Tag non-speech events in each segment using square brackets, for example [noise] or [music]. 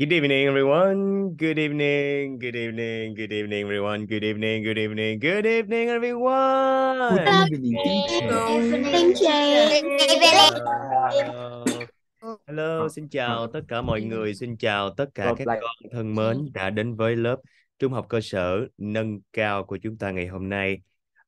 Good evening, everyone. Good evening. Good evening. Good evening, everyone. Good evening. Good evening. Good evening, everyone. Good evening, teacher. Hello. Hello, xin chào tất cả mọi người. Xin chào tất cả các con thân mến đã đến với lớp trung học cơ sở nâng cao của chúng ta ngày hôm nay.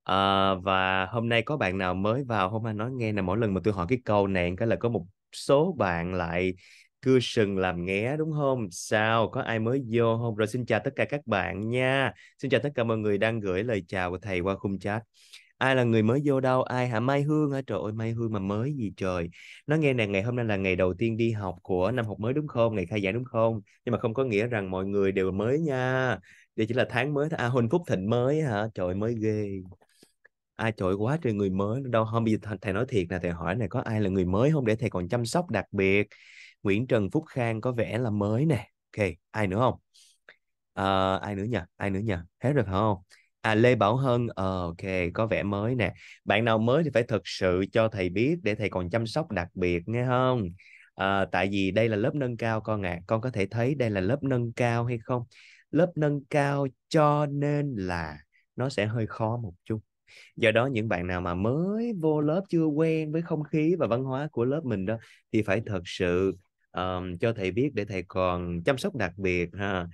À, và hôm nay có bạn nào mới vào hôm nay nói nghe là mỗi lần mà tôi hỏi cái câu này cái là có một số bạn lại cưa sừng làm nghé đúng không sao có ai mới vô không rồi xin chào tất cả các bạn nha xin chào tất cả mọi người đang gửi lời chào của thầy qua khung chat ai là người mới vô đâu ai hả mai hương hả trời ơi mai hương mà mới gì trời nó nghe nè ngày hôm nay là ngày đầu tiên đi học của năm học mới đúng không ngày khai giảng đúng không nhưng mà không có nghĩa rằng mọi người đều mới nha đây chỉ là tháng mới thôi. à huỳnh phúc thịnh mới hả trời mới ghê ai trời quá trời người mới đâu không bây giờ thầy nói thiệt nè, thầy hỏi này có ai là người mới không để thầy còn chăm sóc đặc biệt Nguyễn Trần Phúc Khang có vẻ là mới nè ok ai nữa không à, ai nữa nhỉ ai nữa nhỉ hết rồi không à Lê Bảo Hân ờ, ok có vẻ mới nè bạn nào mới thì phải thật sự cho thầy biết để thầy còn chăm sóc đặc biệt nghe không à, tại vì đây là lớp nâng cao con ạ à. con có thể thấy đây là lớp nâng cao hay không lớp nâng cao cho nên là nó sẽ hơi khó một chút do đó những bạn nào mà mới vô lớp chưa quen với không khí và văn hóa của lớp mình đó thì phải thật sự uh, cho thầy biết để thầy còn chăm sóc đặc biệt ha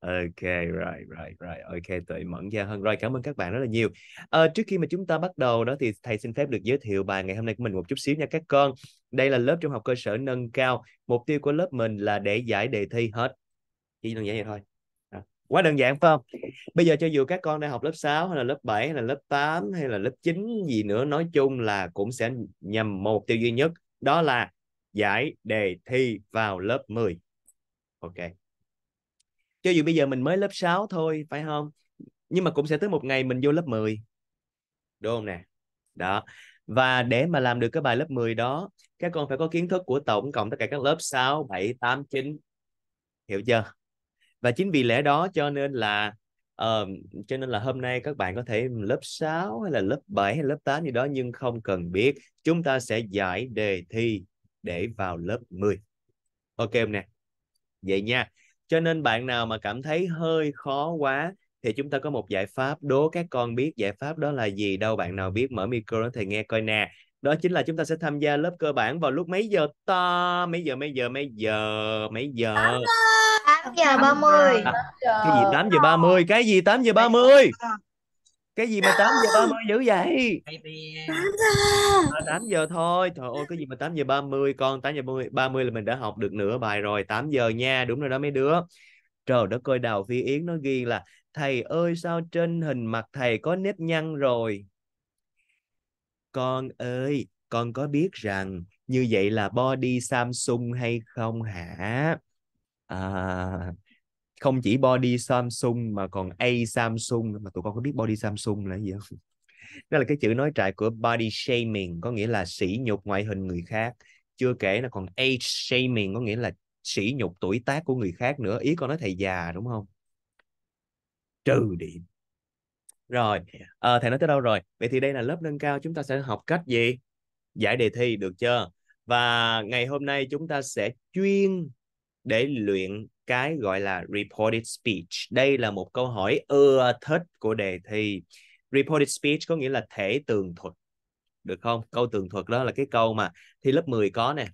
ok right right right ok tụi mẫn gia hơn rồi cảm ơn các bạn rất là nhiều à, trước khi mà chúng ta bắt đầu đó thì thầy xin phép được giới thiệu bài ngày hôm nay của mình một chút xíu nha các con đây là lớp trung học cơ sở nâng cao mục tiêu của lớp mình là để giải đề thi hết chỉ đơn giản vậy thôi à, quá đơn giản phải không bây giờ cho dù các con đang học lớp 6 hay là lớp 7 hay là lớp 8 hay là lớp 9 gì nữa nói chung là cũng sẽ nhằm một mục tiêu duy nhất đó là giải đề thi vào lớp 10. Ok. Cho dù bây giờ mình mới lớp 6 thôi, phải không? Nhưng mà cũng sẽ tới một ngày mình vô lớp 10. Đúng không nè? Đó. Và để mà làm được cái bài lớp 10 đó, các con phải có kiến thức của tổng cộng tất cả các lớp 6, 7, 8, 9. Hiểu chưa? Và chính vì lẽ đó cho nên là uh, cho nên là hôm nay các bạn có thể lớp 6 hay là lớp 7 hay lớp 8 gì đó nhưng không cần biết. Chúng ta sẽ giải đề thi để vào lớp 10. Ok em nè. Vậy nha. Cho nên bạn nào mà cảm thấy hơi khó quá thì chúng ta có một giải pháp đố các con biết giải pháp đó là gì đâu bạn nào biết mở micro thì nghe coi nè đó chính là chúng ta sẽ tham gia lớp cơ bản vào lúc mấy giờ ta mấy giờ mấy giờ mấy giờ mấy giờ 8 giờ 30 à, cái gì 8 giờ 30 cái gì 8 giờ 30 cái gì mà 8 giờ 30 dữ vậy 8 ờ, giờ thôi trời ơi cái gì mà 8 giờ 30 con 8 giờ 30, 30 là mình đã học được nửa bài rồi 8 giờ nha đúng rồi đó mấy đứa trời đất coi đào phi yến nó ghi là thầy ơi sao trên hình mặt thầy có nếp nhăn rồi con ơi con có biết rằng như vậy là body Samsung hay không hả à không chỉ body Samsung mà còn A Samsung mà tụi con có biết body Samsung là gì không? [laughs] Đó là cái chữ nói trại của body shaming có nghĩa là sỉ nhục ngoại hình người khác. Chưa kể là còn age shaming có nghĩa là sỉ nhục tuổi tác của người khác nữa. Ý con nói thầy già đúng không? Trừ điểm. Rồi, à, thầy nói tới đâu rồi? Vậy thì đây là lớp nâng cao chúng ta sẽ học cách gì? Giải đề thi được chưa? Và ngày hôm nay chúng ta sẽ chuyên để luyện cái gọi là reported speech. Đây là một câu hỏi ưa thích của đề thi. Reported speech có nghĩa là thể tường thuật. Được không? Câu tường thuật đó là cái câu mà thi lớp 10 có nè,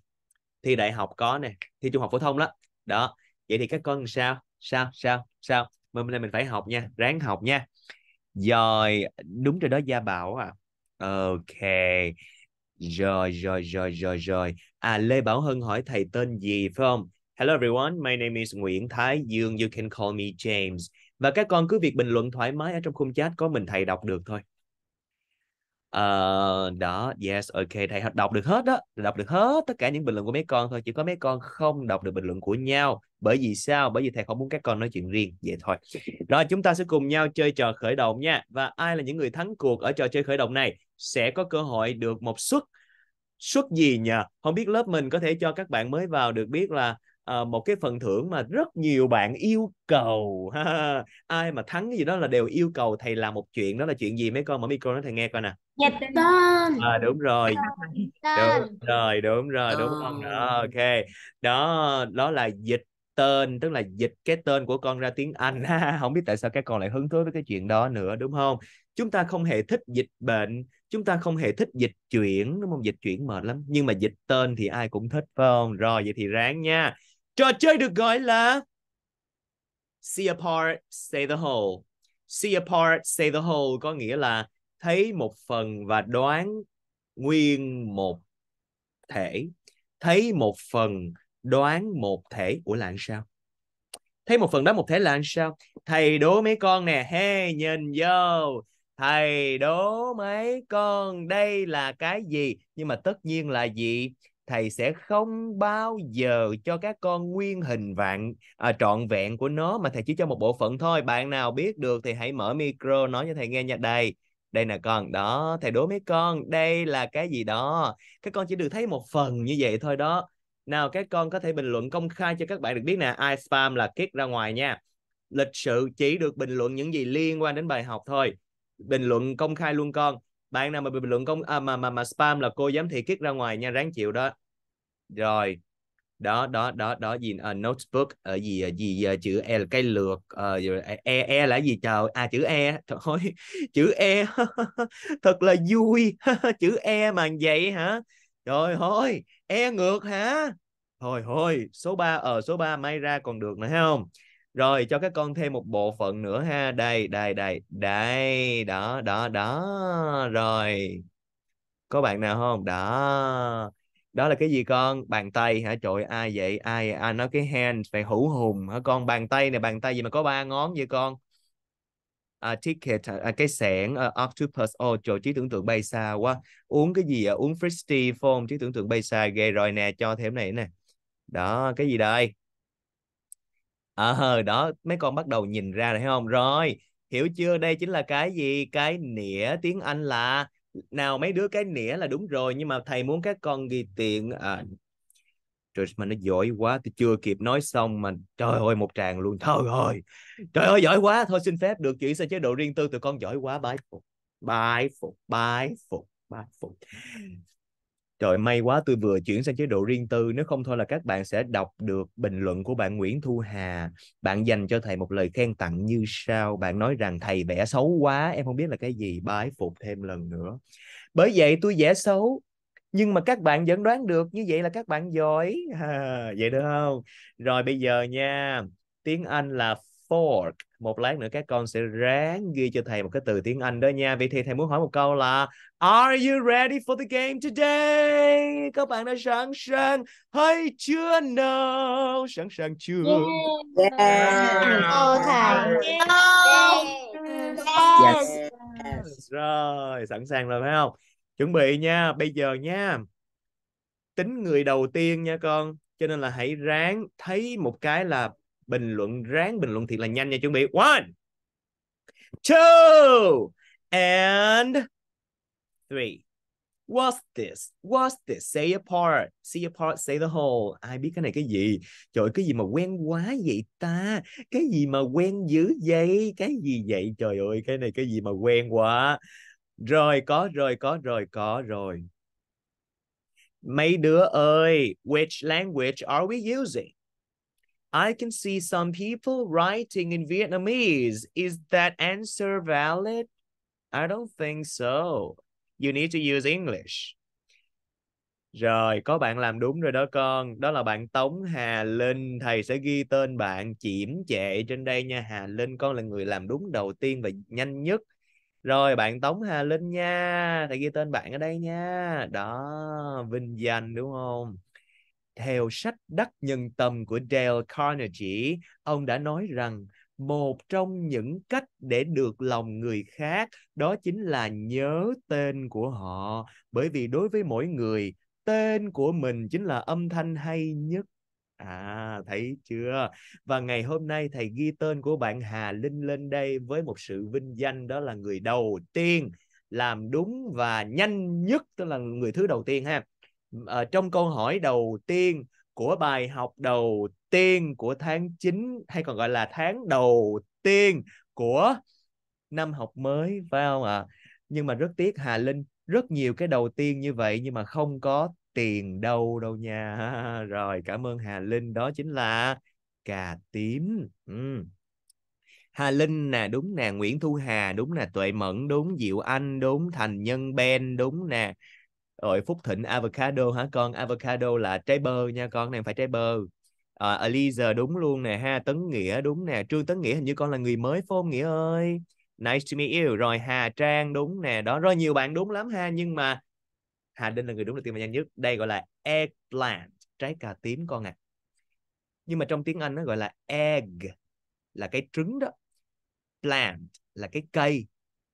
thi đại học có nè, thi trung học phổ thông đó. Đó. Vậy thì các con sao? Sao? Sao? Sao? mình nay mình phải học nha, ráng học nha. Rồi, đúng rồi đó Gia Bảo à. Ok. Rồi, rồi, rồi, rồi, rồi. À, Lê Bảo Hân hỏi thầy tên gì phải không? Hello everyone, my name is Nguyễn Thái Dương, you can call me James. Và các con cứ việc bình luận thoải mái ở trong khung chat, có mình thầy đọc được thôi. Uh, đó, yes, ok, thầy đọc được hết đó, đọc được hết tất cả những bình luận của mấy con thôi, chỉ có mấy con không đọc được bình luận của nhau. Bởi vì sao? Bởi vì thầy không muốn các con nói chuyện riêng, vậy thôi. Rồi, chúng ta sẽ cùng nhau chơi trò khởi động nha. Và ai là những người thắng cuộc ở trò chơi khởi động này sẽ có cơ hội được một suất suất gì nhờ? Không biết lớp mình có thể cho các bạn mới vào được biết là Ờ, một cái phần thưởng mà rất nhiều bạn yêu cầu [laughs] ai mà thắng cái gì đó là đều yêu cầu thầy làm một chuyện đó là chuyện gì mấy con mở micro nói thầy nghe coi nè dịch tên à, đúng rồi đúng rồi đúng rồi đúng không ờ. đó, ok đó đó là dịch tên tức là dịch cái tên của con ra tiếng Anh [laughs] ha không biết tại sao các con lại hứng thú với cái chuyện đó nữa đúng không chúng ta không hề thích dịch bệnh chúng ta không hề thích dịch chuyển đúng không dịch chuyển mệt lắm nhưng mà dịch tên thì ai cũng thích phải không rồi vậy thì ráng nha Trò chơi được gọi là See a part, say the whole. See a part, say the whole có nghĩa là thấy một phần và đoán nguyên một thể. Thấy một phần, đoán một thể. của là sao? Thấy một phần đó một thể là làm sao? Thầy đố mấy con nè. Hey, nhìn vô. Thầy đố mấy con đây là cái gì? Nhưng mà tất nhiên là gì? thầy sẽ không bao giờ cho các con nguyên hình vạn à, trọn vẹn của nó mà thầy chỉ cho một bộ phận thôi bạn nào biết được thì hãy mở micro nói cho thầy nghe nha đây đây là con đó thầy đố mấy con đây là cái gì đó các con chỉ được thấy một phần như vậy thôi đó nào các con có thể bình luận công khai cho các bạn được biết nè ai spam là kick ra ngoài nha lịch sự chỉ được bình luận những gì liên quan đến bài học thôi bình luận công khai luôn con bạn nào mà bị bình luận công à, mà mà mà spam là cô giám thị kick ra ngoài nha ráng chịu đó rồi đó đó đó đó gì uh, notebook ở à, uh, gì uh, gì uh, chữ e là cây lược uh, e e là gì chờ à chữ e thôi [laughs] chữ e [laughs] thật là vui [laughs] chữ e mà vậy hả trời ơi e ngược hả thôi thôi số 3 ở uh, số 3 may ra còn được nữa thấy không rồi cho các con thêm một bộ phận nữa ha đây đây đây đây đó đó đó rồi có bạn nào không đó đó là cái gì con bàn tay hả trời ai vậy ai ai à, nói cái hand phải hữu hùng hả con bàn tay này bàn tay gì mà có ba ngón vậy con à, ticket à, cái sẻn à, ờ, octopus ô oh, trời trí tưởng tượng bay xa quá uống cái gì à? uống frisbee phone trí tưởng tượng bay xa ghê rồi nè cho thêm này nè đó cái gì đây ờ đó mấy con bắt đầu nhìn ra rồi thấy không rồi hiểu chưa đây chính là cái gì cái nĩa tiếng Anh là nào mấy đứa cái nĩa là đúng rồi nhưng mà thầy muốn các con ghi tiện à, trời mà nó giỏi quá tôi chưa kịp nói xong mà trời ơi một tràng luôn thôi ơi trời ơi giỏi quá thôi xin phép được chuyển sang chế độ riêng tư tụi con giỏi quá bái phục bái phục bái phục bái phục trời may quá tôi vừa chuyển sang chế độ riêng tư nếu không thôi là các bạn sẽ đọc được bình luận của bạn Nguyễn Thu Hà bạn dành cho thầy một lời khen tặng như sau bạn nói rằng thầy vẽ xấu quá em không biết là cái gì bái phục thêm lần nữa bởi vậy tôi vẽ xấu nhưng mà các bạn vẫn đoán được như vậy là các bạn giỏi à, [laughs] vậy được không rồi bây giờ nha tiếng Anh là fork một lát nữa các con sẽ ráng ghi cho thầy một cái từ tiếng Anh đó nha vì thì thầy muốn hỏi một câu là are you ready for the game today các bạn đã sẵn sàng hay chưa nào sẵn sàng chưa yeah. Yeah. Oh, thầy. Yeah. Yes. yes rồi sẵn sàng rồi phải không chuẩn bị nha bây giờ nha tính người đầu tiên nha con cho nên là hãy ráng thấy một cái là bình luận ráng bình luận thiệt là nhanh nha chuẩn bị one two and three What's this? What's this? Say a part. Say a part, say the whole. Ai biết cái này cái gì? Trời cái gì mà quen quá vậy ta? Cái gì mà quen dữ vậy? Cái gì vậy? Trời ơi, cái này cái gì mà quen quá. Rồi, có rồi, có rồi, có rồi. Mấy đứa ơi, which language are we using? I can see some people writing in Vietnamese. Is that answer valid? I don't think so. You need to use English. Rồi, có bạn làm đúng rồi đó con. Đó là bạn Tống Hà Linh. Thầy sẽ ghi tên bạn chiểm trệ trên đây nha. Hà Linh, con là người làm đúng đầu tiên và nhanh nhất. Rồi, bạn Tống Hà Linh nha. Thầy ghi tên bạn ở đây nha. Đó, vinh danh đúng không? theo sách Đắc Nhân Tâm của Dale Carnegie, ông đã nói rằng một trong những cách để được lòng người khác đó chính là nhớ tên của họ bởi vì đối với mỗi người tên của mình chính là âm thanh hay nhất à thấy chưa và ngày hôm nay thầy ghi tên của bạn Hà Linh lên đây với một sự vinh danh đó là người đầu tiên làm đúng và nhanh nhất tức là người thứ đầu tiên ha à, trong câu hỏi đầu tiên của bài học đầu tiên của tháng 9 hay còn gọi là tháng đầu tiên của năm học mới phải không ạ? Nhưng mà rất tiếc Hà Linh rất nhiều cái đầu tiên như vậy nhưng mà không có tiền đâu đâu nha. [laughs] Rồi cảm ơn Hà Linh đó chính là cà tím. Ừ. Hà Linh nè, đúng nè, Nguyễn Thu Hà đúng nè, Tuệ Mẫn đúng, Diệu Anh đúng, Thành Nhân Ben đúng nè, rồi phúc thịnh avocado hả con avocado là trái bơ nha con này phải trái bơ à, ờ, Aliza đúng luôn nè ha Tấn Nghĩa đúng nè Trương Tấn Nghĩa hình như con là người mới phôn Nghĩa ơi nice to meet you rồi Hà Trang đúng nè đó rồi nhiều bạn đúng lắm ha nhưng mà Hà Đinh là người đúng là tiếng Anh nhanh nhất đây gọi là eggplant trái cà tím con ạ à. nhưng mà trong tiếng Anh nó gọi là egg là cái trứng đó plant là cái cây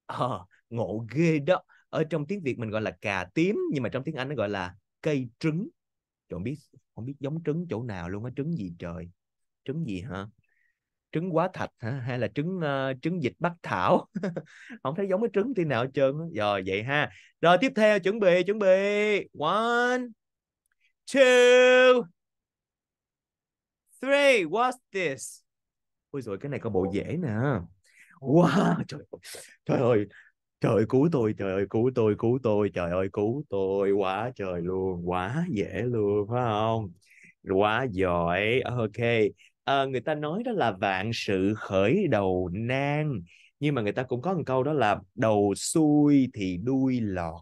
ờ, ngộ ghê đó ở trong tiếng Việt mình gọi là cà tím nhưng mà trong tiếng Anh nó gọi là cây trứng Trời biết không biết giống trứng chỗ nào luôn á trứng gì trời trứng gì hả trứng quá thạch hả? hay là trứng uh, trứng dịch bắc thảo [laughs] không thấy giống cái trứng thì nào hết trơn rồi vậy ha rồi tiếp theo chuẩn bị chuẩn bị one two three what's this ôi rồi cái này có bộ dễ nè wow trời ơi trời ơi trời cứu tôi trời ơi cứu tôi cứu tôi trời ơi cứu tôi quá trời luôn quá dễ luôn phải không quá giỏi ok à, ờ, người ta nói đó là vạn sự khởi đầu nan nhưng mà người ta cũng có một câu đó là đầu xuôi thì đuôi lọt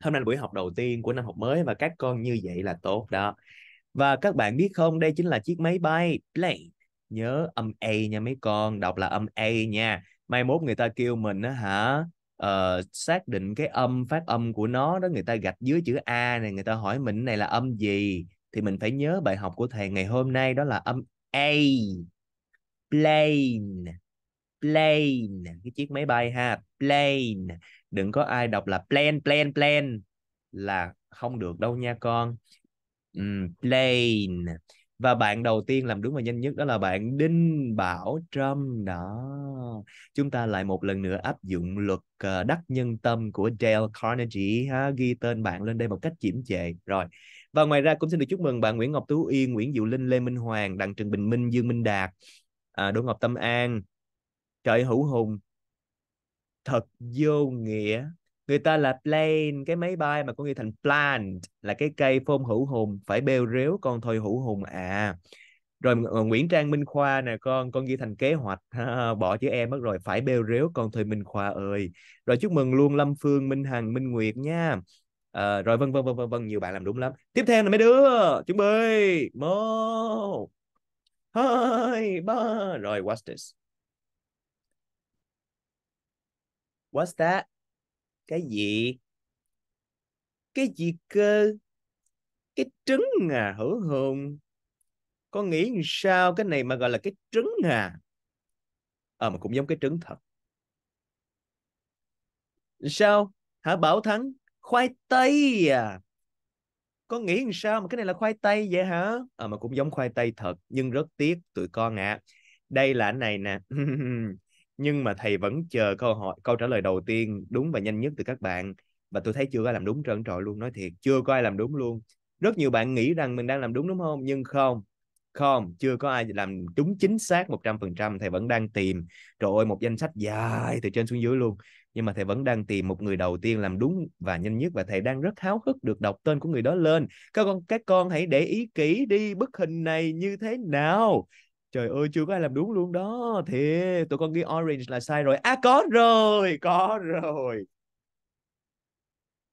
hôm nay là buổi học đầu tiên của năm học mới và các con như vậy là tốt đó và các bạn biết không đây chính là chiếc máy bay plane nhớ âm a nha mấy con đọc là âm a nha mai mốt người ta kêu mình á hả uh, xác định cái âm phát âm của nó đó người ta gạch dưới chữ a này người ta hỏi mình này là âm gì thì mình phải nhớ bài học của thầy ngày hôm nay đó là âm a plane plane cái chiếc máy bay ha plane đừng có ai đọc là plane plane plane là không được đâu nha con um, plane và bạn đầu tiên làm đúng và nhanh nhất đó là bạn Đinh Bảo Trâm đó chúng ta lại một lần nữa áp dụng luật ờ, đắc nhân tâm của Dale Carnegie ha ghi tên bạn lên đây một cách chiểm chệ rồi và ngoài ra cũng xin được chúc mừng bạn Nguyễn Ngọc Tú Yên Nguyễn Diệu Linh Lê Minh Hoàng Đặng Trần Bình Minh Dương Minh Đạt à, Đỗ Ngọc Tâm An Trời Hữu Hùng thật vô nghĩa người ta là plane cái máy bay mà có nghĩa thành plant là cái cây phôn hữu hùng phải bêu rếu con thôi hữu hùng à rồi ờ, Nguyễn Trang Minh Khoa nè con con ghi thành kế hoạch ha, bỏ chữ em mất rồi phải bêu rếu con thôi Minh Khoa ơi rồi chúc mừng luôn Lâm Phương Minh Hằng Minh Nguyệt nha à, rồi vân vân vân vân vân nhiều bạn làm đúng lắm tiếp theo là mấy đứa chuẩn bị một hai ba rồi what's this what's that cái gì cái gì cơ cái trứng à hữu hồn con nghĩ sao cái này mà gọi là cái trứng à ờ à, mà cũng giống cái trứng thật sao hả bảo thắng khoai tây à con nghĩ làm sao mà cái này là khoai tây vậy hả à, mà cũng giống khoai tây thật nhưng rất tiếc tụi con ạ à. đây là này nè [laughs] nhưng mà thầy vẫn chờ câu hỏi câu trả lời đầu tiên đúng và nhanh nhất từ các bạn và tôi thấy chưa có làm đúng trơn trọi luôn nói thiệt chưa có ai làm đúng luôn rất nhiều bạn nghĩ rằng mình đang làm đúng đúng không nhưng không không chưa có ai làm đúng chính xác 100% thầy vẫn đang tìm trời ơi một danh sách dài từ trên xuống dưới luôn nhưng mà thầy vẫn đang tìm một người đầu tiên làm đúng và nhanh nhất và thầy đang rất háo hức được đọc tên của người đó lên các con các con hãy để ý kỹ đi bức hình này như thế nào trời ơi chưa có ai làm đúng luôn đó thì tụi con ghi orange là sai rồi à có rồi có rồi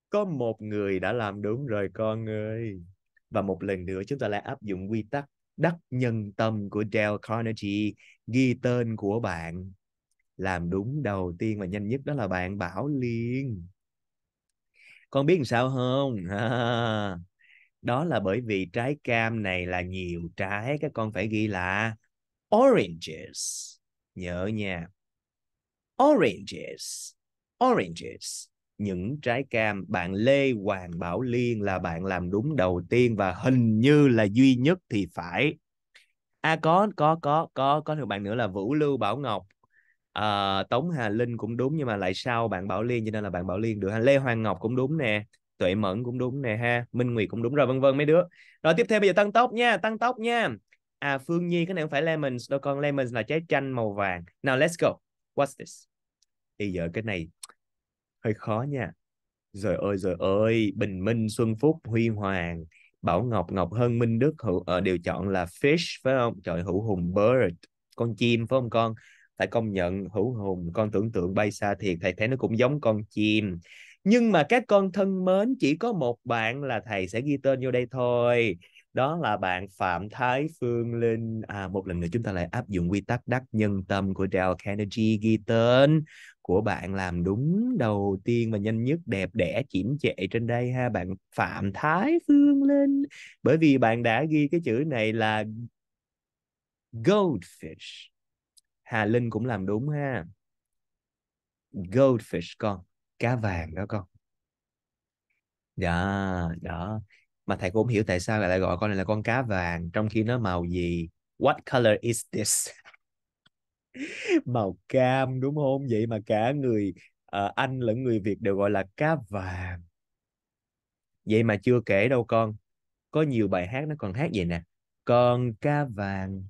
có một người đã làm đúng rồi con ơi và một lần nữa chúng ta lại áp dụng quy tắc đắc nhân tâm của Dale Carnegie ghi tên của bạn làm đúng đầu tiên và nhanh nhất đó là bạn Bảo Liên con biết làm sao không [laughs] đó là bởi vì trái cam này là nhiều trái các con phải ghi là oranges. Nhớ nha. Oranges. Oranges. Những trái cam. Bạn Lê Hoàng Bảo Liên là bạn làm đúng đầu tiên và hình như là duy nhất thì phải. À có, có, có, có, có được bạn nữa là Vũ Lưu Bảo Ngọc. À, Tống Hà Linh cũng đúng nhưng mà lại sau bạn Bảo Liên cho nên là bạn Bảo Liên được. Lê Hoàng Ngọc cũng đúng nè. Tuệ Mẫn cũng đúng nè ha, Minh Nguyệt cũng đúng rồi vân vân mấy đứa. Rồi tiếp theo bây giờ tăng tốc nha, tăng tốc nha à Phương Nhi cái này không phải lemons đâu con lemons là trái chanh màu vàng nào let's go what's this thì giờ cái này hơi khó nha rồi ơi rồi ơi Bình Minh Xuân Phúc Huy Hoàng Bảo Ngọc Ngọc Hân Minh Đức Hữu ở ờ, đều chọn là fish phải không trời Hữu Hùng bird con chim phải không con phải công nhận Hữu Hùng con tưởng tượng bay xa thiệt thầy thấy nó cũng giống con chim nhưng mà các con thân mến chỉ có một bạn là thầy sẽ ghi tên vô đây thôi đó là bạn Phạm Thái Phương Linh à, một lần nữa chúng ta lại áp dụng quy tắc đắc nhân tâm của Dale Carnegie ghi tên của bạn làm đúng đầu tiên và nhanh nhất đẹp đẽ chỉn chệ trên đây ha bạn Phạm Thái Phương Linh bởi vì bạn đã ghi cái chữ này là goldfish Hà Linh cũng làm đúng ha goldfish con cá vàng đó con dạ đó mà thầy cũng không hiểu tại sao lại gọi con này là con cá vàng trong khi nó màu gì what color is this [laughs] màu cam đúng không vậy mà cả người uh, anh lẫn người việt đều gọi là cá vàng vậy mà chưa kể đâu con có nhiều bài hát nó còn hát vậy nè con cá vàng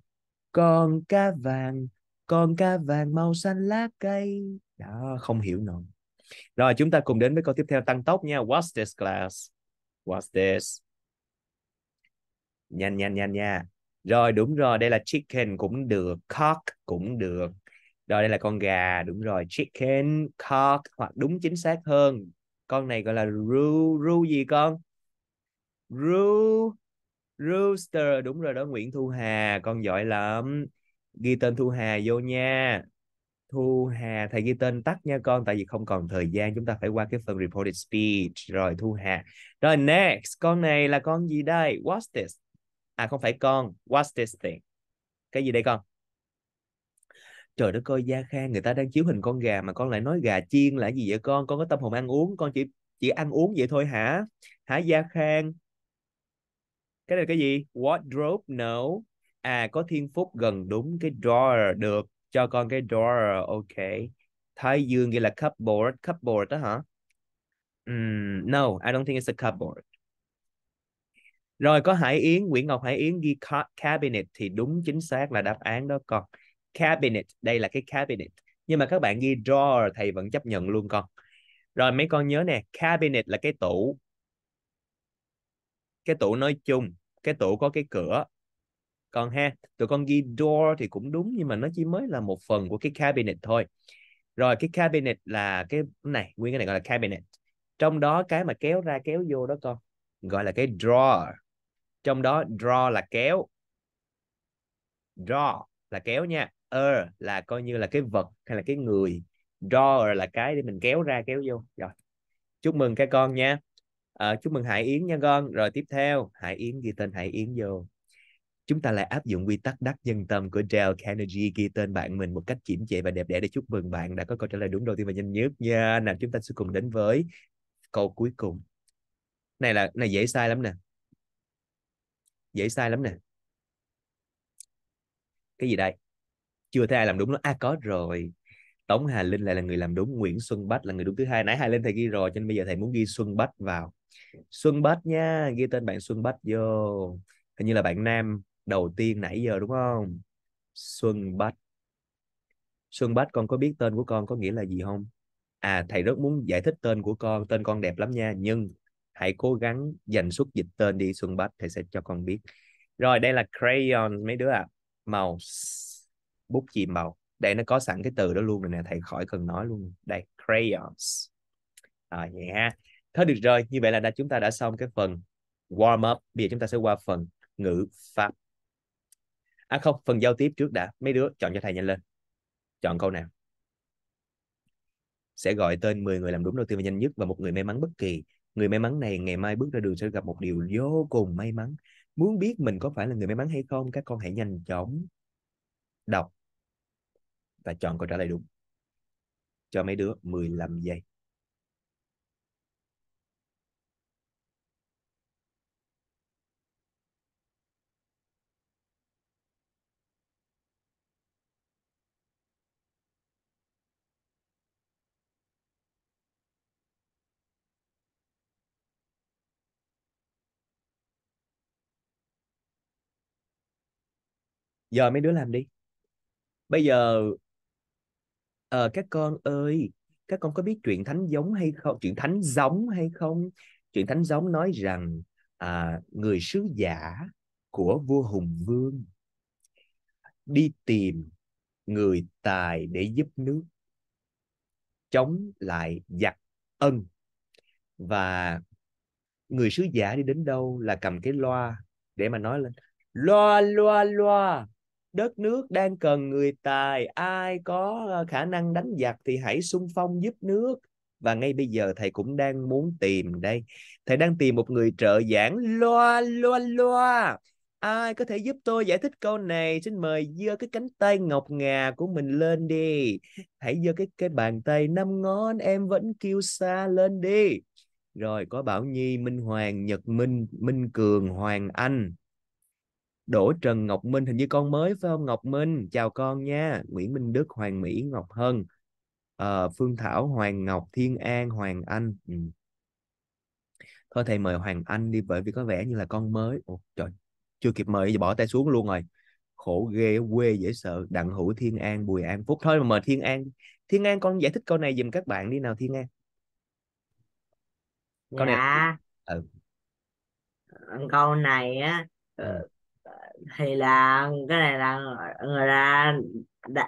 con cá vàng con cá vàng màu xanh lá cây đó không hiểu nổi rồi chúng ta cùng đến với câu tiếp theo tăng tốc nha what's this class what's this nhanh nhanh nhanh nha rồi đúng rồi đây là chicken cũng được cock cũng được rồi đây là con gà đúng rồi chicken cock hoặc đúng chính xác hơn con này gọi là ru ru gì con ru rooster đúng rồi đó Nguyễn Thu Hà con giỏi lắm ghi tên Thu Hà vô nha Thu Hà thầy ghi tên tắt nha con tại vì không còn thời gian chúng ta phải qua cái phần reported speech rồi Thu Hà rồi next con này là con gì đây what's this à không phải con what's this thing cái gì đây con trời đất ơi gia khang người ta đang chiếu hình con gà mà con lại nói gà chiên là gì vậy con con có tâm hồn ăn uống con chỉ chỉ ăn uống vậy thôi hả hả gia khang cái này là cái gì wardrobe no à có thiên phúc gần đúng cái drawer được cho con cái drawer ok thái dương nghĩa là cupboard cupboard đó hả um, no I don't think it's a cupboard rồi có Hải Yến, Nguyễn Ngọc Hải Yến ghi cabinet thì đúng chính xác là đáp án đó con. Cabinet, đây là cái cabinet. Nhưng mà các bạn ghi drawer thầy vẫn chấp nhận luôn con. Rồi mấy con nhớ nè, cabinet là cái tủ. Cái tủ nói chung, cái tủ có cái cửa. Còn ha, tụi con ghi door thì cũng đúng nhưng mà nó chỉ mới là một phần của cái cabinet thôi. Rồi cái cabinet là cái này, nguyên cái này gọi là cabinet. Trong đó cái mà kéo ra kéo vô đó con, gọi là cái drawer trong đó draw là kéo draw là kéo nha er là coi như là cái vật hay là cái người draw là cái để mình kéo ra kéo vô rồi chúc mừng các con nha à, chúc mừng hải yến nha con rồi tiếp theo hải yến ghi tên hải yến vô chúng ta lại áp dụng quy tắc đắc nhân tâm của Dale Carnegie ghi tên bạn mình một cách chỉnh chệ và đẹp đẽ để chúc mừng bạn đã có câu trả lời đúng đầu tiên và nhanh nhất nha nào chúng ta sẽ cùng đến với câu cuối cùng này là này dễ sai lắm nè dễ sai lắm nè cái gì đây chưa thấy ai làm đúng nó à có rồi Tống Hà Linh lại là người làm đúng Nguyễn Xuân Bách là người đúng thứ hai nãy Hà Linh thầy ghi rồi cho nên bây giờ thầy muốn ghi Xuân Bách vào Xuân Bách nha ghi tên bạn Xuân Bách vô hình như là bạn nam đầu tiên nãy giờ đúng không Xuân Bách Xuân Bách con có biết tên của con có nghĩa là gì không à thầy rất muốn giải thích tên của con tên con đẹp lắm nha nhưng hãy cố gắng dành suốt dịch tên đi Xuân Bách thầy sẽ cho con biết rồi đây là crayon mấy đứa ạ à. màu bút chì màu đây nó có sẵn cái từ đó luôn rồi nè thầy khỏi cần nói luôn đây crayons rồi vậy ha thôi được rồi như vậy là đã chúng ta đã xong cái phần warm up bây giờ chúng ta sẽ qua phần ngữ pháp à không phần giao tiếp trước đã mấy đứa chọn cho thầy nhanh lên chọn câu nào sẽ gọi tên 10 người làm đúng đầu tiên và nhanh nhất và một người may mắn bất kỳ người may mắn này ngày mai bước ra đường sẽ gặp một điều vô cùng may mắn muốn biết mình có phải là người may mắn hay không các con hãy nhanh chóng đọc và chọn câu trả lời đúng cho mấy đứa 15 giây giờ mấy đứa làm đi bây giờ à, các con ơi các con có biết chuyện thánh giống hay không chuyện thánh giống hay không chuyện thánh giống nói rằng à, người sứ giả của vua hùng vương đi tìm người tài để giúp nước chống lại giặc ân và người sứ giả đi đến đâu là cầm cái loa để mà nói lên loa loa loa đất nước đang cần người tài ai có ờ, khả năng đánh giặc thì hãy sung phong giúp nước và ngay bây giờ thầy cũng đang muốn tìm đây thầy đang tìm một người trợ giảng loa loa loa ai có thể giúp tôi giải thích câu này xin mời giơ cái cánh tay ngọc ngà của mình lên đi hãy giơ cái cái bàn tay năm ngón em vẫn kêu xa lên đi rồi có bảo nhi minh hoàng nhật minh minh cường hoàng anh Đỗ Trần Ngọc Minh hình như con mới phải không Ngọc Minh chào con nha Nguyễn Minh Đức Hoàng Mỹ Ngọc Hân uh, Phương Thảo Hoàng Ngọc Thiên An Hoàng Anh ừ. thôi thầy mời Hoàng Anh đi bởi vì có vẻ như là con mới Ồ, trời chưa kịp mời thì bỏ tay xuống luôn rồi khổ ghê quê dễ sợ đặng hữu thiên an bùi an phúc thôi mà mời thiên an thiên an con giải thích câu này dùm các bạn đi nào thiên an con dạ. này ừ. câu này á ừ thì là cái này là người ta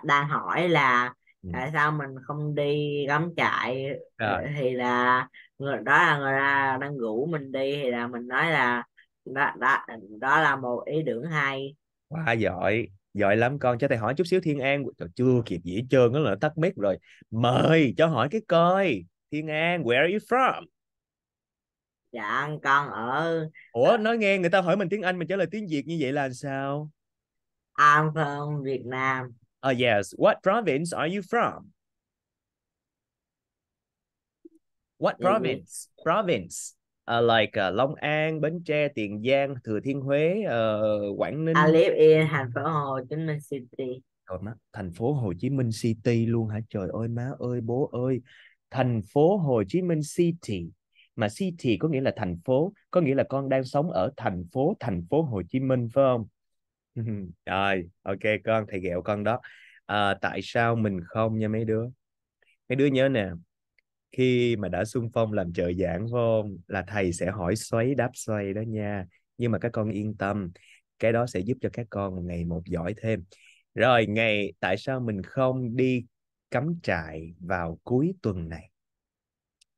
đang hỏi là ừ. tại sao mình không đi cắm trại Rồi. Dạ. thì là người đó là người ta đang rủ mình đi thì là mình nói là đó đó đó là một ý tưởng hay quá giỏi giỏi lắm con cho thầy hỏi chút xíu Thiên An Trời, chưa kịp dĩ trơn nó là tắt mic rồi mời cho hỏi cái coi Thiên An where are you from dạ con ở ủa nói nghe người ta hỏi mình tiếng Anh mình trả lời tiếng Việt như vậy là sao I'm à, from vâng, Việt Nam Oh yes what province are you from what dạ, dạ. province province uh, like uh, Long An Bến Tre Tiền Giang Thừa Thiên Huế uh, Quảng Ninh I live in thành phố Hồ Chí Minh City Trời má, thành phố Hồ Chí Minh City luôn hả? Trời ơi má ơi bố ơi. Thành phố Hồ Chí Minh City mà city có nghĩa là thành phố có nghĩa là con đang sống ở thành phố thành phố Hồ Chí Minh phải không [laughs] rồi ok con thầy ghẹo con đó à, tại sao mình không nha mấy đứa mấy đứa nhớ nè khi mà đã xung phong làm trợ giảng vô là thầy sẽ hỏi xoáy đáp xoay đó nha nhưng mà các con yên tâm cái đó sẽ giúp cho các con ngày một giỏi thêm rồi ngày tại sao mình không đi cắm trại vào cuối tuần này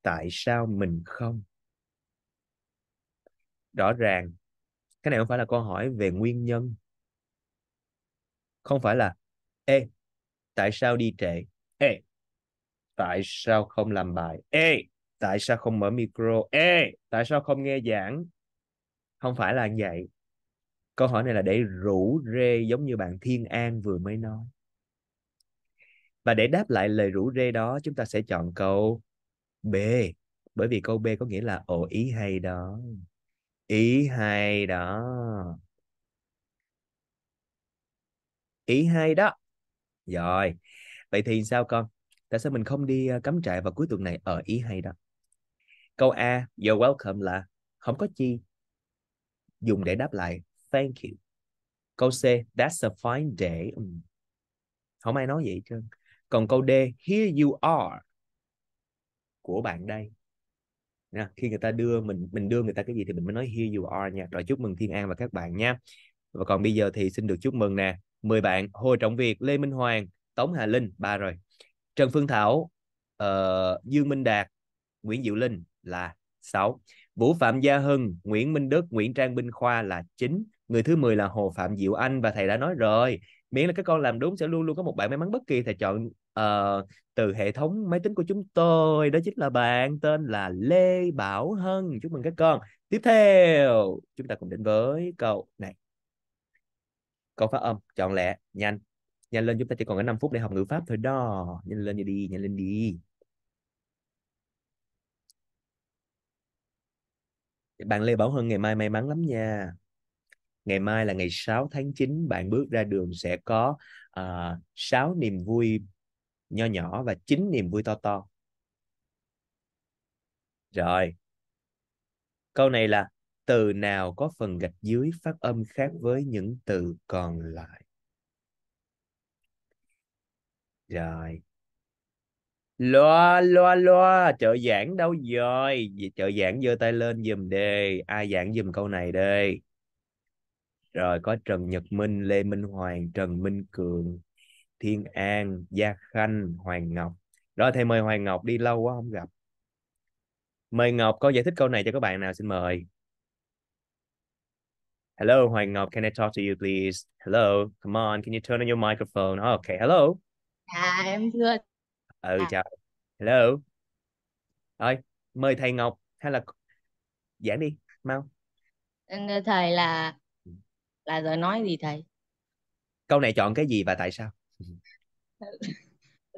tại sao mình không rõ ràng cái này không phải là câu hỏi về nguyên nhân không phải là ê tại sao đi trễ ê tại sao không làm bài ê tại sao không mở micro ê tại sao không nghe giảng không phải là vậy câu hỏi này là để rủ rê giống như bạn thiên an vừa mới nói và để đáp lại lời rủ rê đó chúng ta sẽ chọn câu B bởi vì câu B có nghĩa là ồ ý hay đó ý hay đó ý hay đó rồi vậy thì sao con tại sao mình không đi ờ, cắm trại vào cuối tuần này ở ờ, ý hay đó câu A you're welcome là không có chi dùng để đáp lại thank you câu C that's a fine day ừ. không ai nói vậy chứ còn câu D here you are của bạn đây nha khi người ta đưa mình mình đưa người ta cái gì thì mình mới nói here you are nha rồi chúc mừng thiên an và các bạn nha và còn bây giờ thì xin được chúc mừng nè 10 bạn Hồ Trọng Việt Lê Minh Hoàng Tống Hà Linh ba rồi Trần Phương Thảo uh, Dương Minh Đạt Nguyễn Diệu Linh là 6 Vũ Phạm Gia Hưng Nguyễn Minh Đức Nguyễn Trang Binh Khoa là 9 người thứ 10 là Hồ Phạm Diệu Anh và thầy đã nói rồi miễn là các con làm đúng sẽ luôn luôn có một bạn may mắn bất kỳ thầy chọn uh, từ hệ thống máy tính của chúng tôi đó chính là bạn tên là Lê Bảo Hân chúc mừng các con tiếp theo chúng ta cùng đến với câu này câu phát âm chọn lẹ nhanh nhanh lên chúng ta chỉ còn có 5 phút để học ngữ pháp thôi đó nhanh lên đi nhanh lên đi bạn Lê Bảo Hân ngày mai may mắn lắm nha ngày mai là ngày 6 tháng 9 bạn bước ra đường sẽ có ờ, uh, 6 niềm vui nho nhỏ và chính niềm vui to to rồi câu này là từ nào có phần gạch dưới phát âm khác với những từ còn lại rồi loa loa loa trợ giảng đâu rồi trợ giảng giơ tay lên giùm đi ai giảng giùm câu này đi rồi có trần nhật minh lê minh hoàng trần minh cường Thiên An, Gia Khanh, Hoàng Ngọc. Rồi thầy mời Hoàng Ngọc đi lâu quá không gặp. Mời Ngọc có giải thích câu này cho các bạn nào xin mời. Hello, Hoàng Ngọc, can I talk to you please? Hello, come on, can you turn on your microphone? Oh, okay, hello. À, em thưa. Ừ, à. chào. Hello. Rồi, mời thầy Ngọc hay là giảng đi, mau. Thầy là ừ. là giờ nói gì thầy? Câu này chọn cái gì và tại sao?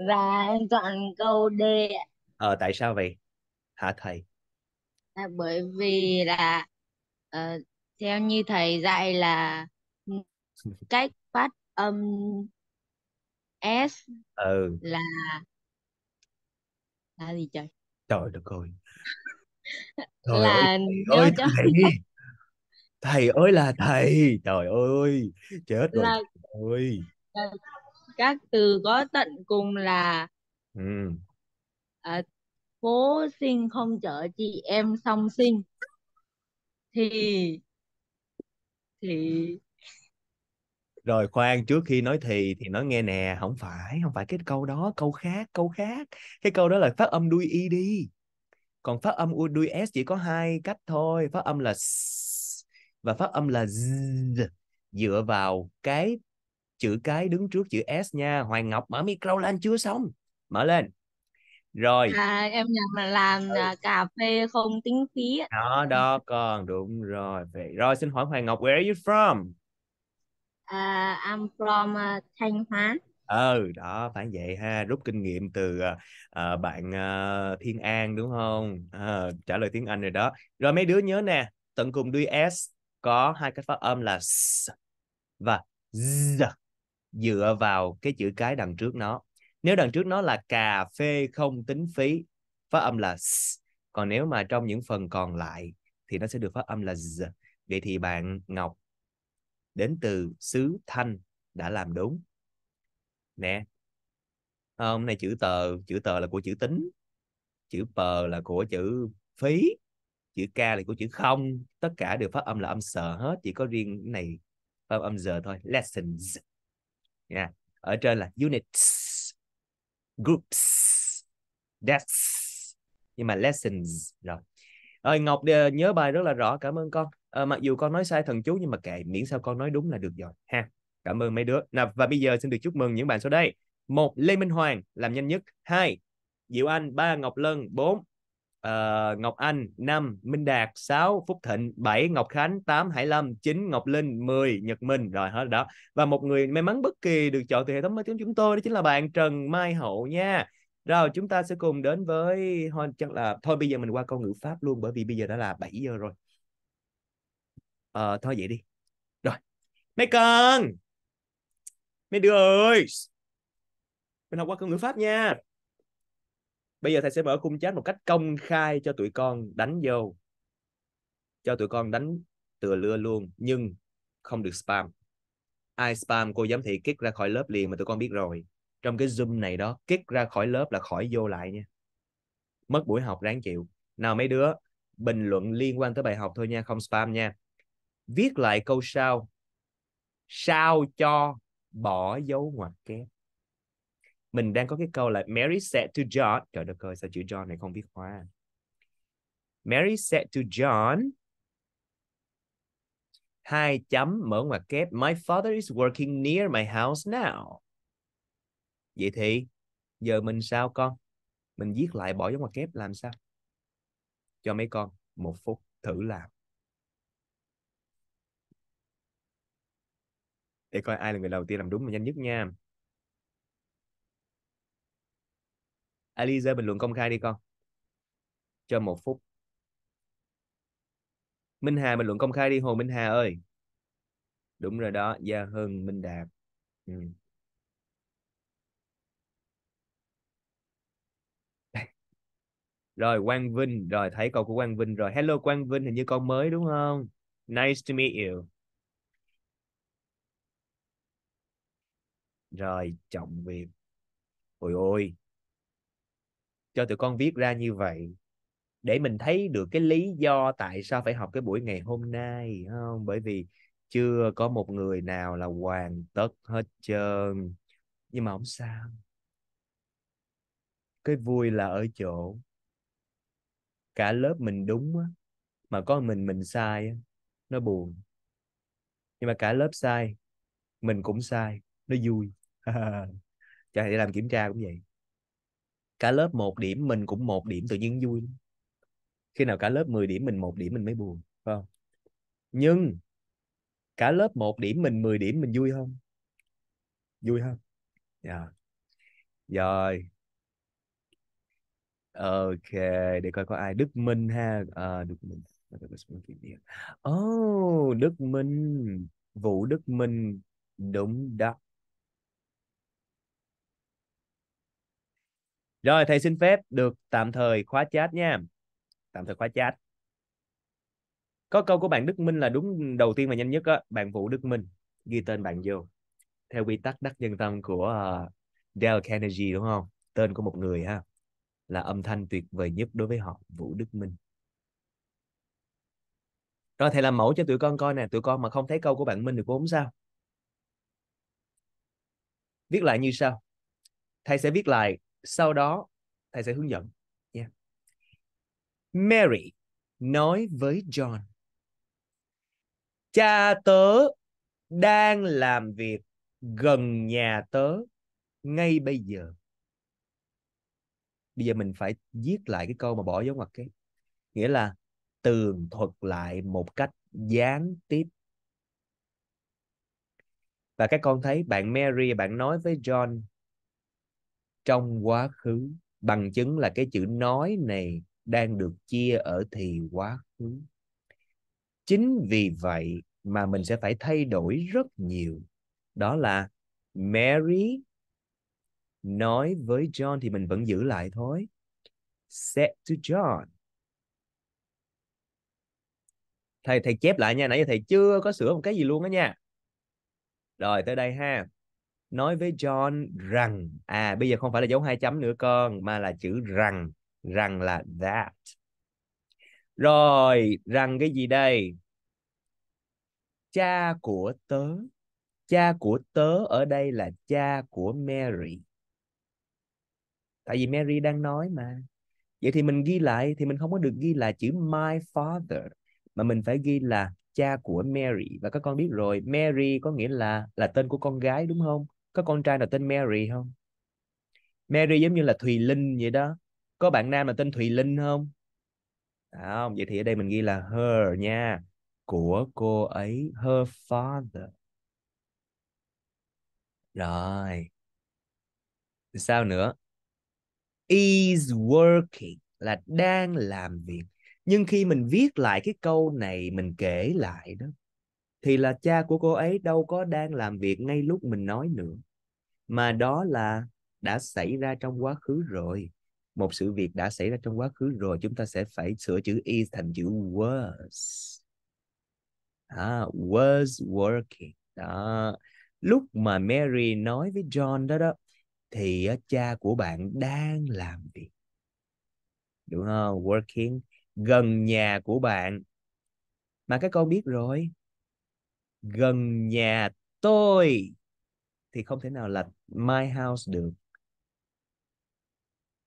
và em chọn câu D Ờ tại sao vậy? Hả thầy? À, bởi vì là uh, theo như thầy dạy là [laughs] cách phát âm S ừ. là là gì trời? Trời được rồi. [laughs] Trời là ơi, thầy ơi thầy. Thầy ơi là thầy. Trời ơi. Chết rồi. Là... Trời ơi. Là các từ có tận cùng là ừ. à, cố sinh không chở chị em song sinh thì thì rồi khoan trước khi nói thì thì nói nghe nè không phải không phải cái câu đó câu khác câu khác cái câu đó là phát âm đuôi y đi còn phát âm đuôi s chỉ có hai cách thôi phát âm là s và phát âm là z dựa vào cái chữ cái đứng trước chữ S nha Hoàng Ngọc mở micro lên chưa xong mở lên rồi à, em nhận là làm ừ. À, cà phê không tính phí đó đó con đúng rồi vậy rồi xin hỏi Hoàng Ngọc where are you from uh, I'm from uh, Thanh Hóa ừ đó phải vậy ha rút kinh nghiệm từ uh, bạn uh, Thiên An đúng không uh, trả lời tiếng Anh rồi đó rồi mấy đứa nhớ nè tận cùng đuôi S có hai cái phát âm là s và z dựa vào cái chữ cái đằng trước nó nếu đằng trước nó là cà phê không tính phí phát âm là s còn nếu mà trong những phần còn lại thì nó sẽ được phát âm là z vậy thì bạn ngọc đến từ xứ thanh đã làm đúng nè hôm nay chữ tờ chữ tờ là của chữ tính chữ pờ là của chữ phí chữ k là của chữ không tất cả đều phát âm là âm sờ hết chỉ có riêng cái này phát âm giờ thôi lessons nha ở trên là units groups desks nhưng mà lessons rồi ơi ngọc ờ, nhớ bài rất là rõ cảm ơn con à, mặc dù con nói sai thần chú nhưng mà kệ miễn sao con nói đúng là được rồi ha cảm ơn mấy đứa nào và bây giờ xin được chúc mừng những bạn sau đây một lê minh hoàng làm nhanh nhất hai diệu anh ba ngọc lân bốn uh, Ngọc Anh 5, Minh Đạt 6, Phúc Thịnh 7, Ngọc Khánh 8, Hải Lâm 9, Ngọc Linh 10, Nhật Minh rồi hết đó. Và một người may mắn bất kỳ được chọn từ hệ thống mới tính chúng tôi đó chính là bạn Trần Mai Hậu nha. Rồi chúng ta sẽ cùng đến với thôi chắc là thôi bây giờ mình qua câu ngữ pháp luôn bởi vì bây giờ đã là 7 giờ rồi. Ờ thôi vậy đi. Rồi. Mấy con. Mấy đứa ơi. Mình học qua câu ngữ pháp nha bây giờ thầy sẽ mở khung chat một cách công khai cho tụi con đánh vô cho tụi con đánh tựa lưa luôn nhưng không được spam ai spam cô giám thị kick ra khỏi lớp liền mà tụi con biết rồi trong cái zoom này đó kick ra khỏi lớp là khỏi vô lại nha mất buổi học ráng chịu nào mấy đứa bình luận liên quan tới bài học thôi nha không spam nha viết lại câu sau sao cho bỏ dấu ngoặc kép mình đang có cái câu là Mary said to John trời đất ơi sao chữ John này không biết hóa Mary said to John hai chấm mở ngoặc kép my father is working near my house now vậy thì giờ mình sao con mình viết lại bỏ dấu ngoặc kép làm sao cho mấy con một phút thử làm để coi ai là người đầu tiên làm đúng và nhanh nhất nha Alize bình luận công khai đi con cho một phút Minh Hà bình luận công khai đi Hồ Minh Hà ơi đúng rồi đó Gia Hưng Minh Đạt ừ. [laughs] rồi Quang Vinh rồi thấy câu của Quang Vinh rồi hello Quang Vinh hình như con mới đúng không nice to meet you rồi trọng việc ôi ôi cho tụi con viết ra như vậy để mình thấy được cái lý do tại sao phải học cái buổi ngày hôm nay không bởi vì chưa có một người nào là hoàn tất hết trơn nhưng mà không sao cái vui là ở chỗ cả lớp mình đúng á mà có mình mình sai á nó buồn nhưng mà cả lớp sai mình cũng sai nó vui cho [laughs] thầy làm kiểm tra cũng vậy cả lớp một điểm mình cũng một điểm tự nhiên vui khi nào cả lớp 10 điểm mình một điểm mình mới buồn phải không nhưng cả lớp một điểm mình 10 điểm mình vui không vui không dạ yeah. rồi ok để coi có ai đức minh ha à, đức minh oh đức minh vũ đức minh đúng đó Rồi thầy xin phép được tạm thời khóa chat nha. Tạm thời khóa chat. Có câu của bạn Đức Minh là đúng đầu tiên và nhanh nhất á, bạn Vũ Đức Minh, ghi tên bạn vô. Theo quy tắc đắc nhân tâm của uh, Dale Carnegie đúng không? Tên của một người ha là âm thanh tuyệt vời nhất đối với họ, Vũ Đức Minh. Rồi thầy làm mẫu cho tụi con coi nè, tụi con mà không thấy câu của bạn Minh thì cũng không sao. Viết lại như sau. Thầy sẽ viết lại sau đó thầy sẽ hướng dẫn yeah. Mary nói với John cha tớ đang làm việc gần nhà tớ ngay bây giờ bây giờ mình phải viết lại cái câu mà bỏ dấu ngoặc cái nghĩa là tường thuật lại một cách gián tiếp và các con thấy bạn Mary bạn nói với John trong quá khứ bằng chứng là cái chữ nói này đang được chia ở thì quá khứ chính vì vậy mà mình sẽ phải thay đổi rất nhiều đó là Mary nói với John thì mình vẫn giữ lại thôi said to John thầy thầy chép lại nha nãy giờ thầy chưa có sửa một cái gì luôn á nha rồi tới đây ha nói với John rằng à bây giờ không phải là dấu hai chấm nữa con mà là chữ rằng rằng là that rồi rằng cái gì đây cha của tớ cha của tớ ở đây là cha của Mary tại vì Mary đang nói mà vậy thì mình ghi lại thì mình không có được ghi là chữ my father mà mình phải ghi là cha của Mary và các con biết rồi Mary có nghĩa là là tên của con gái đúng không có con trai nào tên Mary không Mary giống như là Thùy Linh vậy đó có bạn nam nào tên Thùy Linh không À không vậy thì ở đây mình ghi là her nha của cô ấy her father rồi sao nữa is working là đang làm việc nhưng khi mình viết lại cái câu này mình kể lại đó thì là cha của cô ấy đâu có đang làm việc ngay lúc mình nói nữa mà đó là đã xảy ra trong quá khứ rồi một sự việc đã xảy ra trong quá khứ rồi chúng ta sẽ phải sửa chữ is thành chữ was à, was working đó lúc mà Mary nói với John đó đó thì cha của bạn đang làm việc đúng không working gần nhà của bạn mà các con biết rồi gần nhà tôi thì không thể nào là my house được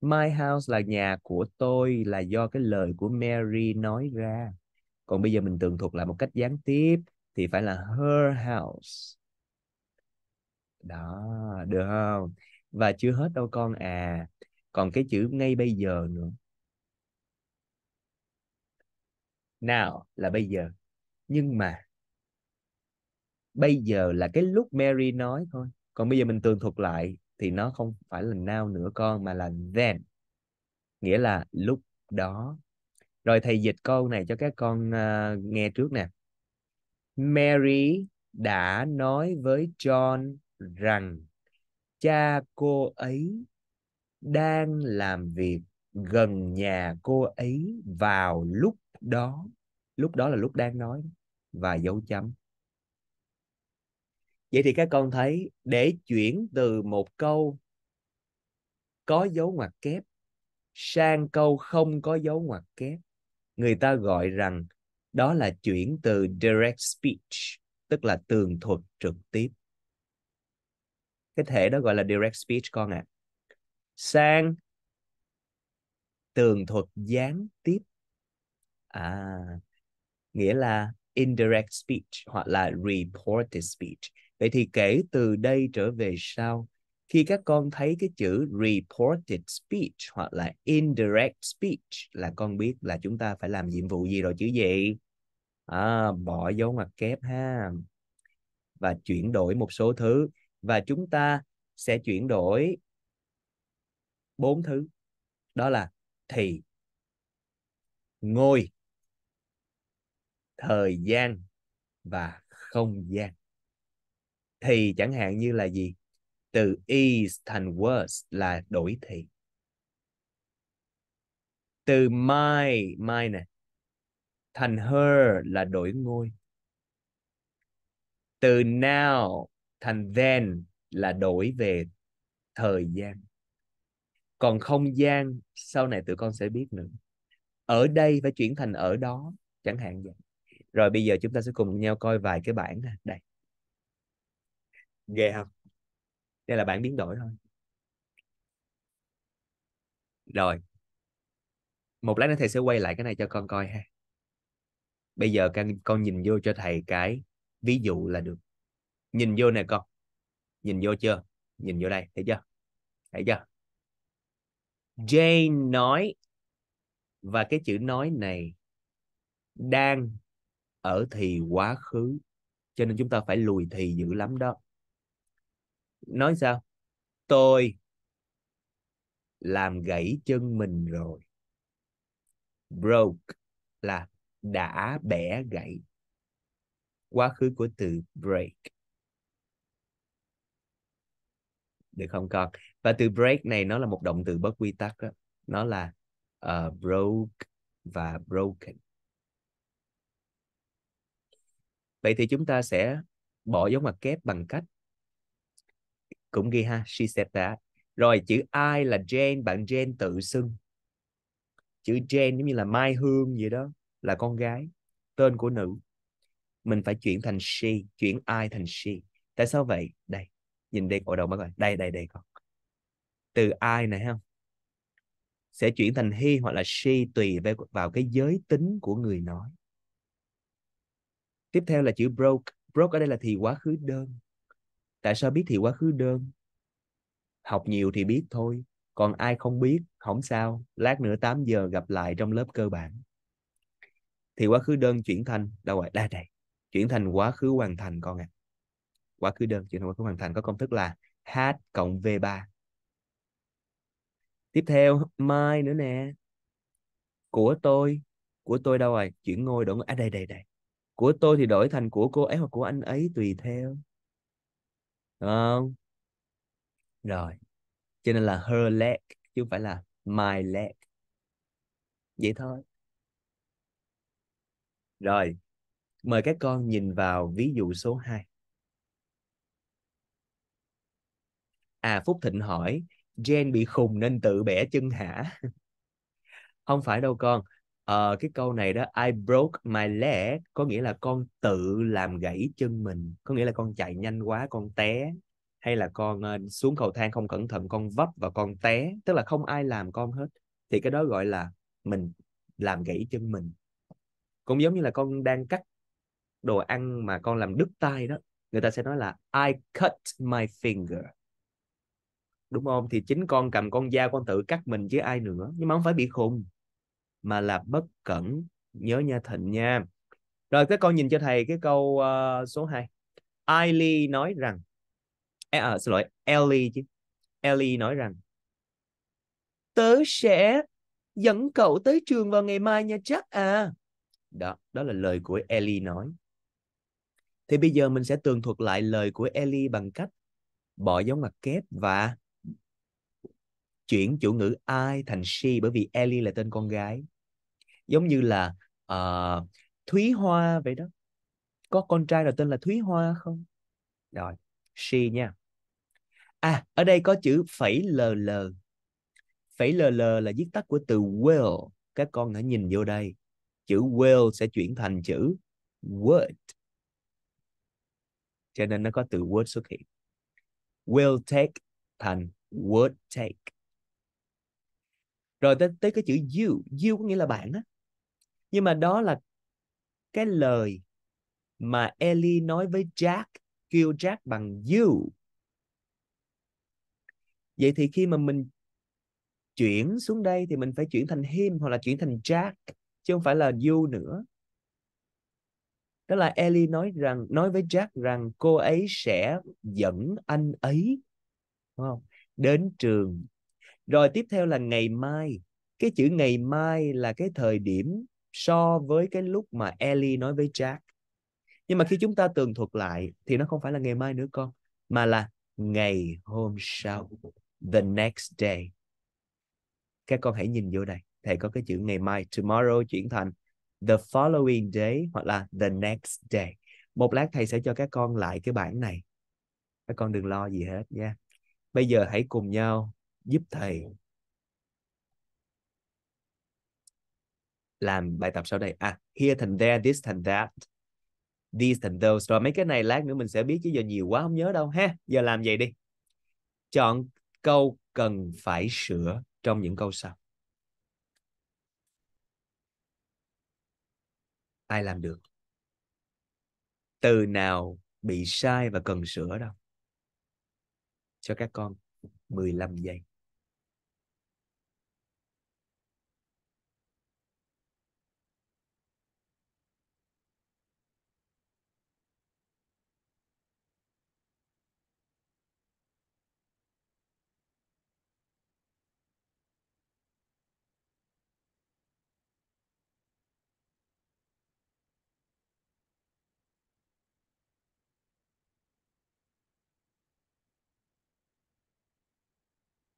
my house là nhà của tôi là do cái lời của Mary nói ra còn bây giờ mình tường thuật lại một cách gián tiếp thì phải là her house đó được không và chưa hết đâu con à còn cái chữ ngay bây giờ nữa nào là bây giờ nhưng mà bây giờ là cái lúc Mary nói thôi còn bây giờ mình tường thuật lại thì nó không phải là now nữa con mà là then nghĩa là lúc đó rồi thầy dịch câu này cho các con uh, nghe trước nè Mary đã nói với John rằng cha cô ấy đang làm việc gần nhà cô ấy vào lúc đó lúc đó là lúc đang nói và dấu chấm vậy thì các con thấy để chuyển từ một câu có dấu ngoặc kép sang câu không có dấu ngoặc kép người ta gọi rằng đó là chuyển từ direct speech tức là tường thuật trực tiếp cái thể đó gọi là direct speech con ạ à. sang tường thuật gián tiếp à nghĩa là indirect speech hoặc là reported speech Vậy thì kể từ đây trở về sau, khi các con thấy cái chữ reported speech hoặc là indirect speech là con biết là chúng ta phải làm nhiệm vụ gì rồi chứ gì? À, bỏ dấu ngoặc kép ha. Và chuyển đổi một số thứ. Và chúng ta sẽ chuyển đổi bốn thứ. Đó là thì, ngôi, thời gian và không gian thì chẳng hạn như là gì từ is thành was là đổi thì từ my my này thành her là đổi ngôi từ now thành then là đổi về thời gian còn không gian sau này tụi con sẽ biết nữa ở đây phải chuyển thành ở đó chẳng hạn vậy rồi bây giờ chúng ta sẽ cùng nhau coi vài cái bản đây ghê không đây là bản biến đổi thôi rồi một lát nữa thầy sẽ quay lại cái này cho con coi ha bây giờ con, con nhìn vô cho thầy cái ví dụ là được nhìn vô nè con nhìn vô chưa nhìn vô đây thấy chưa thấy chưa Jane nói và cái chữ nói này đang ở thì quá khứ cho nên chúng ta phải lùi thì dữ lắm đó nói sao tôi làm gãy chân mình rồi broke là đã bẻ gãy quá khứ của từ break được không con và từ break này nó là một động từ bất quy tắc đó. nó là uh, broke và broken vậy thì chúng ta sẽ bỏ dấu ngoặc kép bằng cách cũng ghi ha she said that rồi chữ I là Jane bạn Jane tự xưng chữ Jane giống như là Mai Hương gì đó là con gái tên của nữ mình phải chuyển thành she chuyển I thành she tại sao vậy đây nhìn đây cổ đầu mấy coi đây đây đây con từ I này không sẽ chuyển thành he hoặc là she tùy vào cái giới tính của người nói tiếp theo là chữ broke broke ở đây là thì quá khứ đơn tại sao biết thì quá khứ đơn học nhiều thì biết thôi còn ai không biết không sao lát nữa 8 giờ gặp lại trong lớp cơ bản thì quá khứ đơn chuyển thành đâu rồi đây đây chuyển thành quá khứ hoàn thành con ạ à. quá khứ đơn chuyển thành quá khứ hoàn thành có công thức là h cộng v 3 tiếp theo mai nữa nè của tôi của tôi đâu rồi chuyển ngôi đổi à đây đây đây của tôi thì đổi thành của cô ấy hoặc của anh ấy tùy theo đúng không rồi cho nên là her leg chứ không phải là my leg vậy thôi rồi mời các con nhìn vào ví dụ số 2 à Phúc Thịnh hỏi Jen bị khùng nên tự bẻ chân hả [laughs] không phải đâu con uh, cái câu này đó I broke my leg có nghĩa là con tự làm gãy chân mình có nghĩa là con chạy nhanh quá con té hay là con uh, xuống cầu thang không cẩn thận con vấp và con té tức là không ai làm con hết thì cái đó gọi là mình làm gãy chân mình cũng giống như là con đang cắt đồ ăn mà con làm đứt tay đó người ta sẽ nói là I cut my finger đúng không thì chính con cầm con dao con tự cắt mình chứ ai nữa nhưng mà không phải bị khùng mà là bất cẩn nhớ nha thịnh nha rồi các con nhìn cho thầy cái câu uh, số 2 Ellie nói rằng à, à, xin lỗi Ellie chứ Ellie nói rằng tớ sẽ dẫn cậu tới trường vào ngày mai nha chắc à đó đó là lời của Ellie nói thì bây giờ mình sẽ tường thuật lại lời của Ellie bằng cách bỏ dấu ngoặc kép và chuyển chủ ngữ I thành she bởi vì Ellie là tên con gái giống như là uh, Thúy Hoa vậy đó có con trai nào tên là Thúy Hoa không rồi she nha à ở đây có chữ phẩy l l phẩy l l là viết tắt của từ will các con hãy nhìn vô đây chữ will sẽ chuyển thành chữ would cho nên nó có từ would xuất hiện will take thành would take rồi tới, tới cái chữ you you có nghĩa là bạn á nhưng mà đó là cái lời mà Ellie nói với Jack kêu Jack bằng you vậy thì khi mà mình chuyển xuống đây thì mình phải chuyển thành him hoặc là chuyển thành Jack chứ không phải là you nữa đó là Ellie nói rằng nói với Jack rằng cô ấy sẽ dẫn anh ấy đúng không? đến trường rồi tiếp theo là ngày mai cái chữ ngày mai là cái thời điểm so với cái lúc mà Ellie nói với Jack nhưng mà khi chúng ta tường thuật lại thì nó không phải là ngày mai nữa con mà là ngày hôm sau the next day các con hãy nhìn vô đây thầy có cái chữ ngày mai tomorrow chuyển thành the following day hoặc là the next day một lát thầy sẽ cho các con lại cái bảng này các con đừng lo gì hết nha bây giờ hãy cùng nhau giúp thầy làm bài tập sau đây à here thành there this thành that these thành those rồi mấy cái này lát nữa mình sẽ biết chứ giờ nhiều quá không nhớ đâu ha giờ làm vậy đi chọn câu cần phải sửa trong những câu sau ai làm được từ nào bị sai và cần sửa đâu cho các con 15 giây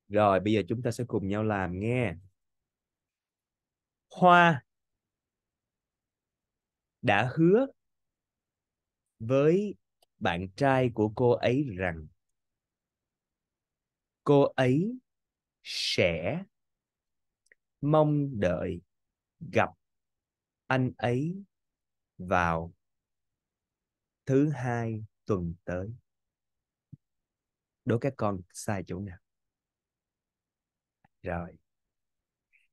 Rồi bây giờ chúng ta sẽ cùng nhau làm nghe. Hoa đã hứa với bạn trai của cô ấy rằng cô ấy sẽ mong đợi gặp anh ấy vào thứ hai tuần tới. Đố các con sai chỗ nào? rồi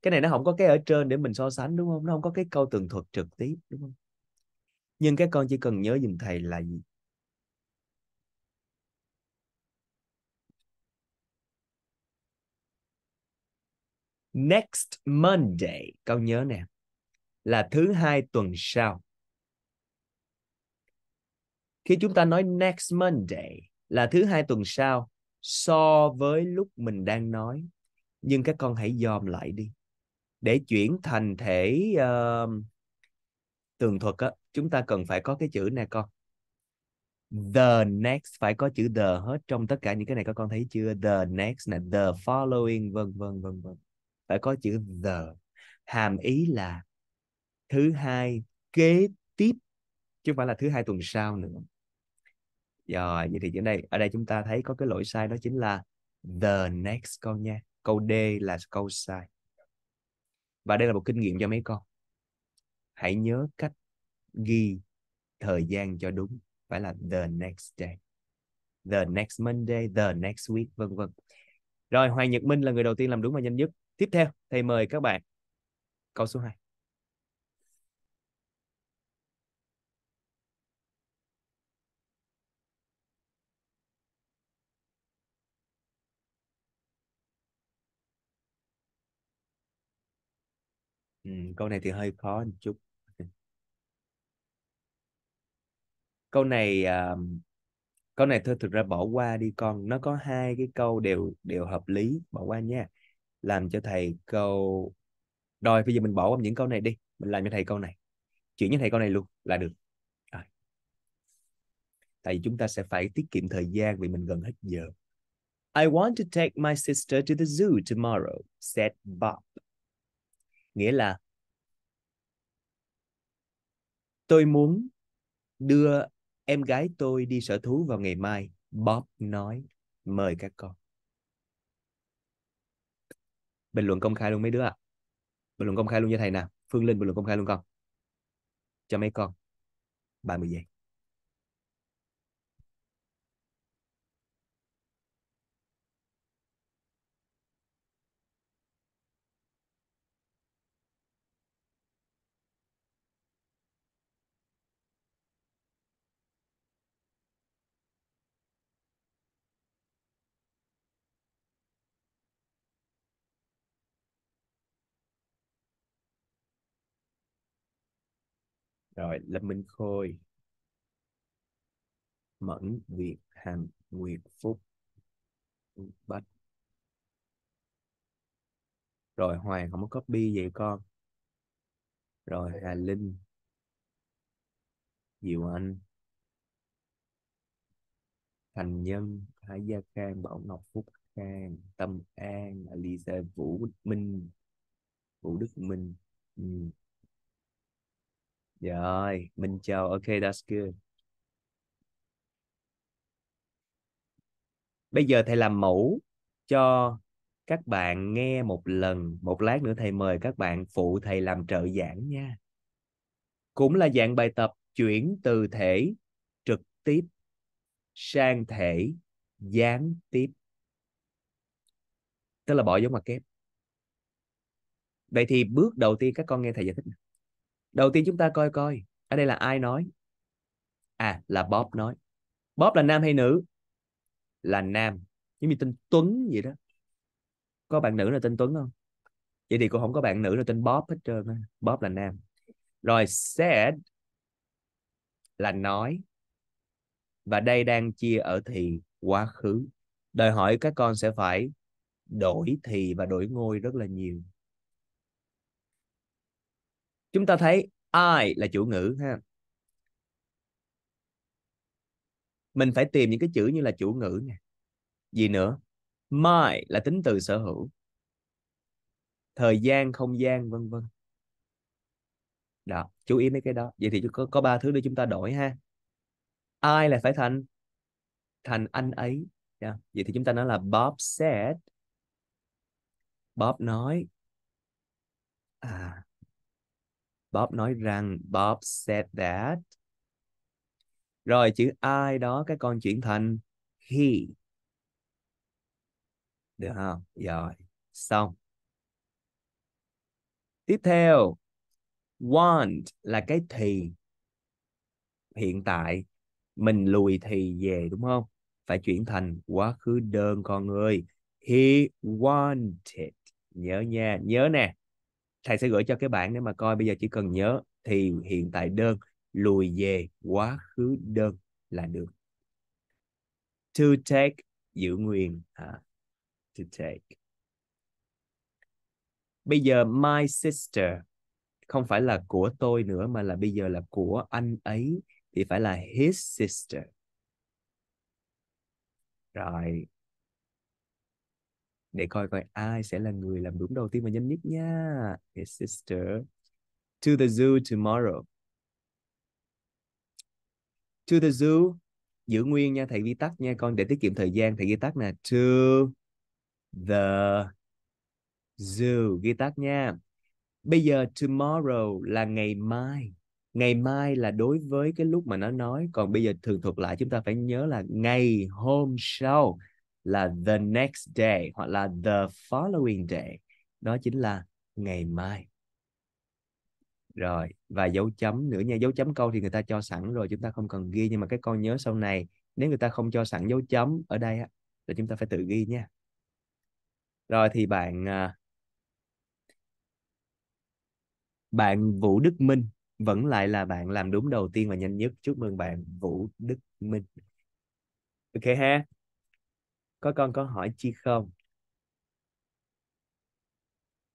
cái này nó không có cái ở trên để mình so sánh đúng không nó không có cái câu tường thuật trực tiếp đúng không nhưng các con chỉ cần nhớ giùm thầy là gì next Monday câu nhớ nè là thứ hai tuần sau khi chúng ta nói next Monday là thứ hai tuần sau so với lúc mình đang nói nhưng các con hãy dòm lại đi để chuyển thành thể uh, tường thuật á chúng ta cần phải có cái chữ nè con the next phải có chữ the hết trong tất cả những cái này các con thấy chưa the next nè the following vân vân vân vân phải có chữ the hàm ý là thứ hai kế tiếp chứ không phải là thứ hai tuần sau nữa rồi vậy thì ở đây ở đây chúng ta thấy có cái lỗi sai đó chính là the next con nha câu D là câu sai và đây là một kinh nghiệm cho mấy con hãy nhớ cách ghi thời gian cho đúng phải là the next day the next Monday the next week vân vân rồi Hoàng Nhật Minh là người đầu tiên làm đúng và nhanh nhất tiếp theo thầy mời các bạn câu số 2 câu này thì hơi khó một chút câu này um, câu này thôi thực ra bỏ qua đi con nó có hai cái câu đều đều hợp lý bỏ qua nha làm cho thầy câu rồi bây giờ mình bỏ qua những câu này đi mình làm cho thầy câu này chuyển cho thầy câu này luôn là được rồi. tại vì chúng ta sẽ phải tiết kiệm thời gian vì mình gần hết giờ I want to take my sister to the zoo tomorrow, said Bob. Nghĩa là Tôi muốn đưa em gái tôi đi sở thú vào ngày mai. Bob nói, mời các con. Bình luận công khai luôn mấy đứa ạ. À? Bình luận công khai luôn cho thầy nào. Phương Linh bình luận công khai luôn con. Cho mấy con. 30 giây. rồi lâm minh khôi mẫn việt hàm nguyệt phúc bách rồi hoàng không có copy vậy con rồi hà linh diệu anh thành nhân Thái gia khang bảo ngọc phúc khang tâm an lisa vũ minh vũ đức minh ừ. Rồi, mình chào. Ok, that's good. Bây giờ thầy làm mẫu cho các bạn nghe một lần. Một lát nữa thầy mời các bạn phụ thầy làm trợ giảng nha. Cũng là dạng bài tập chuyển từ thể trực tiếp sang thể gián tiếp. Tức là bỏ dấu ngoặc kép. Vậy thì bước đầu tiên các con nghe thầy giải thích. Nào đầu tiên chúng ta coi coi ở đây là ai nói à là Bob nói Bob là nam hay nữ là nam giống như tên Tuấn vậy đó có bạn nữ là tên Tuấn không vậy thì cũng không có bạn nữ là tên Bob hết trơn á Bob là nam rồi said là nói và đây đang chia ở thì quá khứ đòi hỏi các con sẽ phải đổi thì và đổi ngôi rất là nhiều chúng ta thấy I là chủ ngữ ha mình phải tìm những cái chữ như là chủ ngữ nè gì nữa my là tính từ sở hữu thời gian không gian vân vân đó chú ý mấy cái đó vậy thì có có ba thứ để chúng ta đổi ha ai là phải thành thành anh ấy yeah. vậy thì chúng ta nói là Bob said Bob nói à Bob nói rằng Bob said that. Rồi chữ ai đó cái con chuyển thành he. Được không? Rồi, xong. Tiếp theo, want là cái thì. Hiện tại mình lùi thì về đúng không? Phải chuyển thành quá khứ đơn con người. He wanted. Nhớ nha, nhớ nè thầy sẽ gửi cho cái bạn để mà coi bây giờ chỉ cần nhớ thì hiện tại đơn lùi về quá khứ đơn là được to take giữ nguyên à, to take bây giờ my sister không phải là của tôi nữa mà là bây giờ là của anh ấy thì phải là his sister rồi để coi coi ai sẽ là người làm đúng đầu tiên và nhanh nhất nha yes sister to the zoo tomorrow to the zoo giữ nguyên nha thầy ghi tắt nha con để tiết kiệm thời gian thầy ghi tắt nè to the zoo ghi tắt nha bây giờ tomorrow là ngày mai ngày mai là đối với cái lúc mà nó nói còn bây giờ thường thuật lại chúng ta phải nhớ là ngày hôm sau là the next day hoặc là the following day đó chính là ngày mai rồi và dấu chấm nữa nha dấu chấm câu thì người ta cho sẵn rồi chúng ta không cần ghi nhưng mà cái con nhớ sau này nếu người ta không cho sẵn dấu chấm ở đây á thì chúng ta phải tự ghi nha rồi thì bạn à, bạn Vũ Đức Minh vẫn lại là bạn làm đúng đầu tiên và nhanh nhất chúc mừng bạn Vũ Đức Minh ok ha có con có hỏi chi không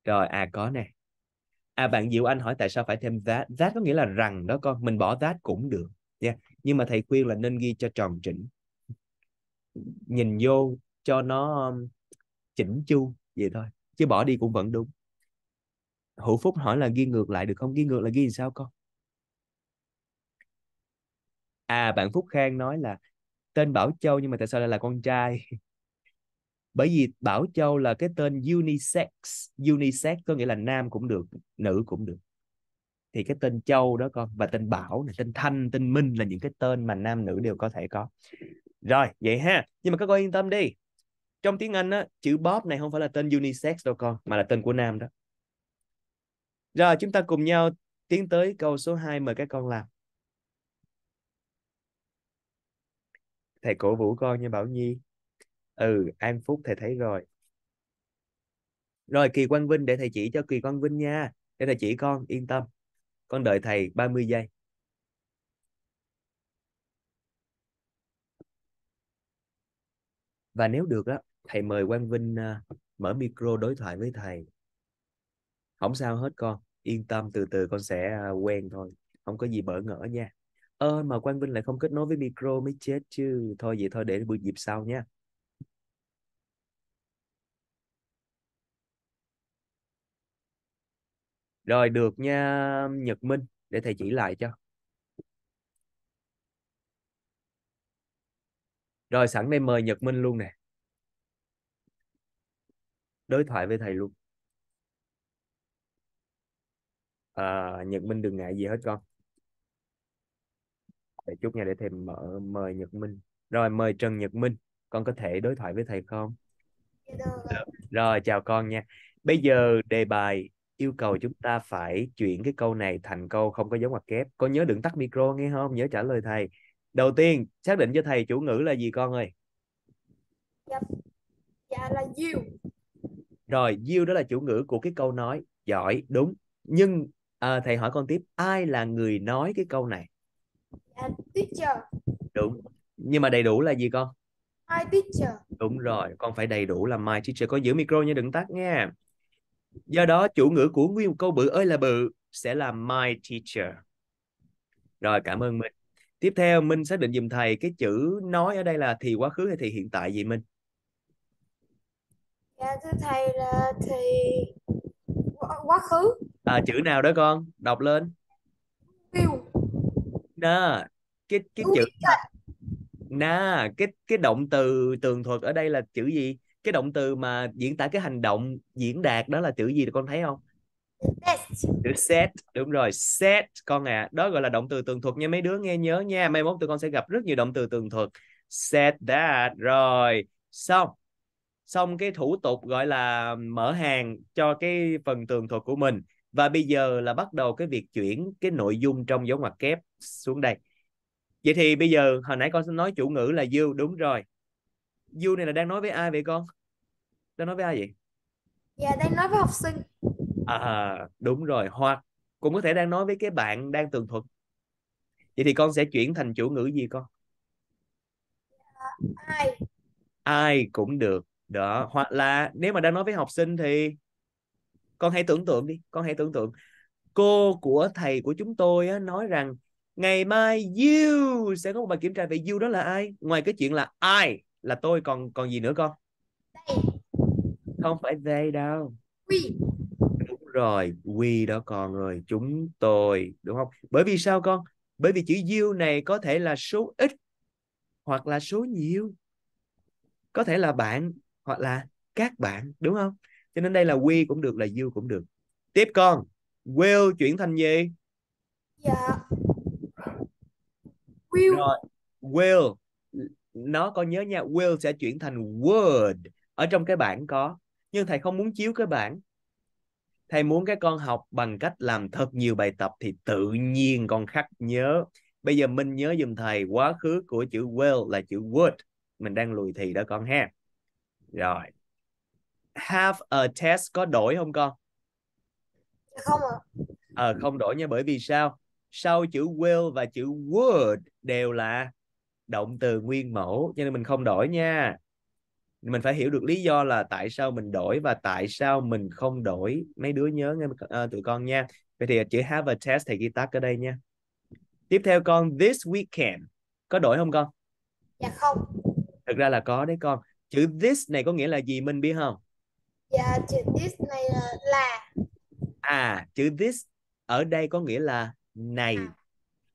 rồi à có nè à bạn Diệu Anh hỏi tại sao phải thêm that that có nghĩa là rằng đó con mình bỏ that cũng được nha yeah. nhưng mà thầy khuyên là nên ghi cho tròn chỉnh nhìn vô cho nó um, chỉnh chu vậy thôi chứ bỏ đi cũng vẫn đúng hữu phúc hỏi là ghi ngược lại được không ghi ngược là ghi sao con à bạn phúc khang nói là tên bảo châu nhưng mà tại sao lại là con trai bởi vì Bảo Châu là cái tên unisex unisex có nghĩa là nam cũng được nữ cũng được thì cái tên Châu đó con và tên Bảo này tên Thanh tên Minh là những cái tên mà nam nữ đều có thể có rồi vậy ha nhưng mà các con yên tâm đi trong tiếng Anh á chữ Bob này không phải là tên unisex đâu con mà là tên của nam đó rồi chúng ta cùng nhau tiến tới câu số 2 mời các con làm thầy cổ vũ con như Bảo Nhi ừ An Phúc thầy thấy rồi rồi Kỳ Quang Vinh để thầy chỉ cho Kỳ Quang Vinh nha để thầy chỉ con yên tâm con đợi thầy 30 giây và nếu được á thầy mời Quang Vinh à, mở micro đối thoại với thầy không sao hết con yên tâm từ từ con sẽ à, quen thôi không có gì bỡ ngỡ nha ơ ờ, mà Quang Vinh lại không kết nối với micro mới chết chứ thôi vậy thôi để buổi dịp sau nha rồi được nha Nhật Minh để thầy chỉ lại cho rồi sẵn đây mời Nhật Minh luôn nè đối thoại với thầy luôn à, Nhật Minh đừng ngại gì hết con để chút nha để thầy mở mời Nhật Minh rồi mời Trần Nhật Minh con có thể đối thoại với thầy không dạ được. rồi chào con nha bây giờ đề bài yêu cầu chúng ta phải chuyển cái câu này thành câu không có dấu ngoặc kép con nhớ đừng tắt micro nghe không nhớ trả lời thầy đầu tiên xác định cho thầy chủ ngữ là gì con ơi dạ, dạ là diêu rồi diêu đó là chủ ngữ của cái câu nói giỏi đúng nhưng à, thầy hỏi con tiếp ai là người nói cái câu này dạ, teacher đúng nhưng mà đầy đủ là gì con my teacher đúng rồi con phải đầy đủ là my teacher con giữ micro nha đừng tắt nha Do đó chủ ngữ của nguyên câu bự ơi là bự sẽ là my teacher. Rồi cảm ơn Minh. Tiếp theo Minh xác định dùm thầy cái chữ nói ở đây là thì quá khứ hay thì hiện tại gì Minh? Dạ thưa thầy là thì quá khứ. À chữ nào đó con? Đọc lên. Will. Nè, cái cái chữ Na, cái cái động từ tường thuật ở đây là chữ gì? cái động từ mà diễn tả cái hành động diễn đạt đó là chữ gì được con thấy không Best. chữ set đúng rồi set con à đó gọi là động từ tường thuật nha mấy đứa nghe nhớ nha mai mốt tụi con sẽ gặp rất nhiều động từ tường thuật set that rồi xong xong cái thủ tục gọi là mở hàng cho cái phần tường thuật của mình và bây giờ là bắt đầu cái việc chuyển cái nội dung trong dấu ngoặc kép xuống đây vậy thì bây giờ hồi nãy con nói chủ ngữ là you đúng rồi you này là đang nói với ai vậy con đang nói với ai vậy dạ đang nói với học sinh à đúng rồi hoặc cũng có thể đang nói với cái bạn đang tường thuật vậy thì con sẽ chuyển thành chủ ngữ gì con dạ, ai ai cũng được đó hoặc là nếu mà đang nói với học sinh thì con hãy tưởng tượng đi con hãy tưởng tượng cô của thầy của chúng tôi á, nói rằng ngày mai you sẽ có một bài kiểm tra về you đó là ai ngoài cái chuyện là ai là tôi còn còn gì nữa con they. không phải they đâu we đúng rồi we đó con rồi chúng tôi đúng không bởi vì sao con bởi vì chữ you này có thể là số ít hoặc là số nhiều có thể là bạn hoặc là các bạn đúng không cho nên đây là we cũng được là you cũng được tiếp con will chuyển thành gì dạ yeah. will rồi will nó con nhớ nha will sẽ chuyển thành would ở trong cái bảng có nhưng thầy không muốn chiếu cái bảng thầy muốn cái con học bằng cách làm thật nhiều bài tập thì tự nhiên con khắc nhớ bây giờ minh nhớ dùm thầy quá khứ của chữ will là chữ would mình đang lùi thì đó con ha rồi have a test có đổi không con không ạ à. à, không đổi nha bởi vì sao sau chữ will và chữ would đều là động từ nguyên mẫu cho nên mình không đổi nha mình phải hiểu được lý do là tại sao mình đổi và tại sao mình không đổi mấy đứa nhớ nghe uh, tụi con nha vậy thì chữ have a test thầy ghi tắt ở đây nha tiếp theo con this weekend có đổi không con dạ không thực ra là có đấy con chữ this này có nghĩa là gì mình biết không dạ chữ this này là, là. à chữ this ở đây có nghĩa là này à.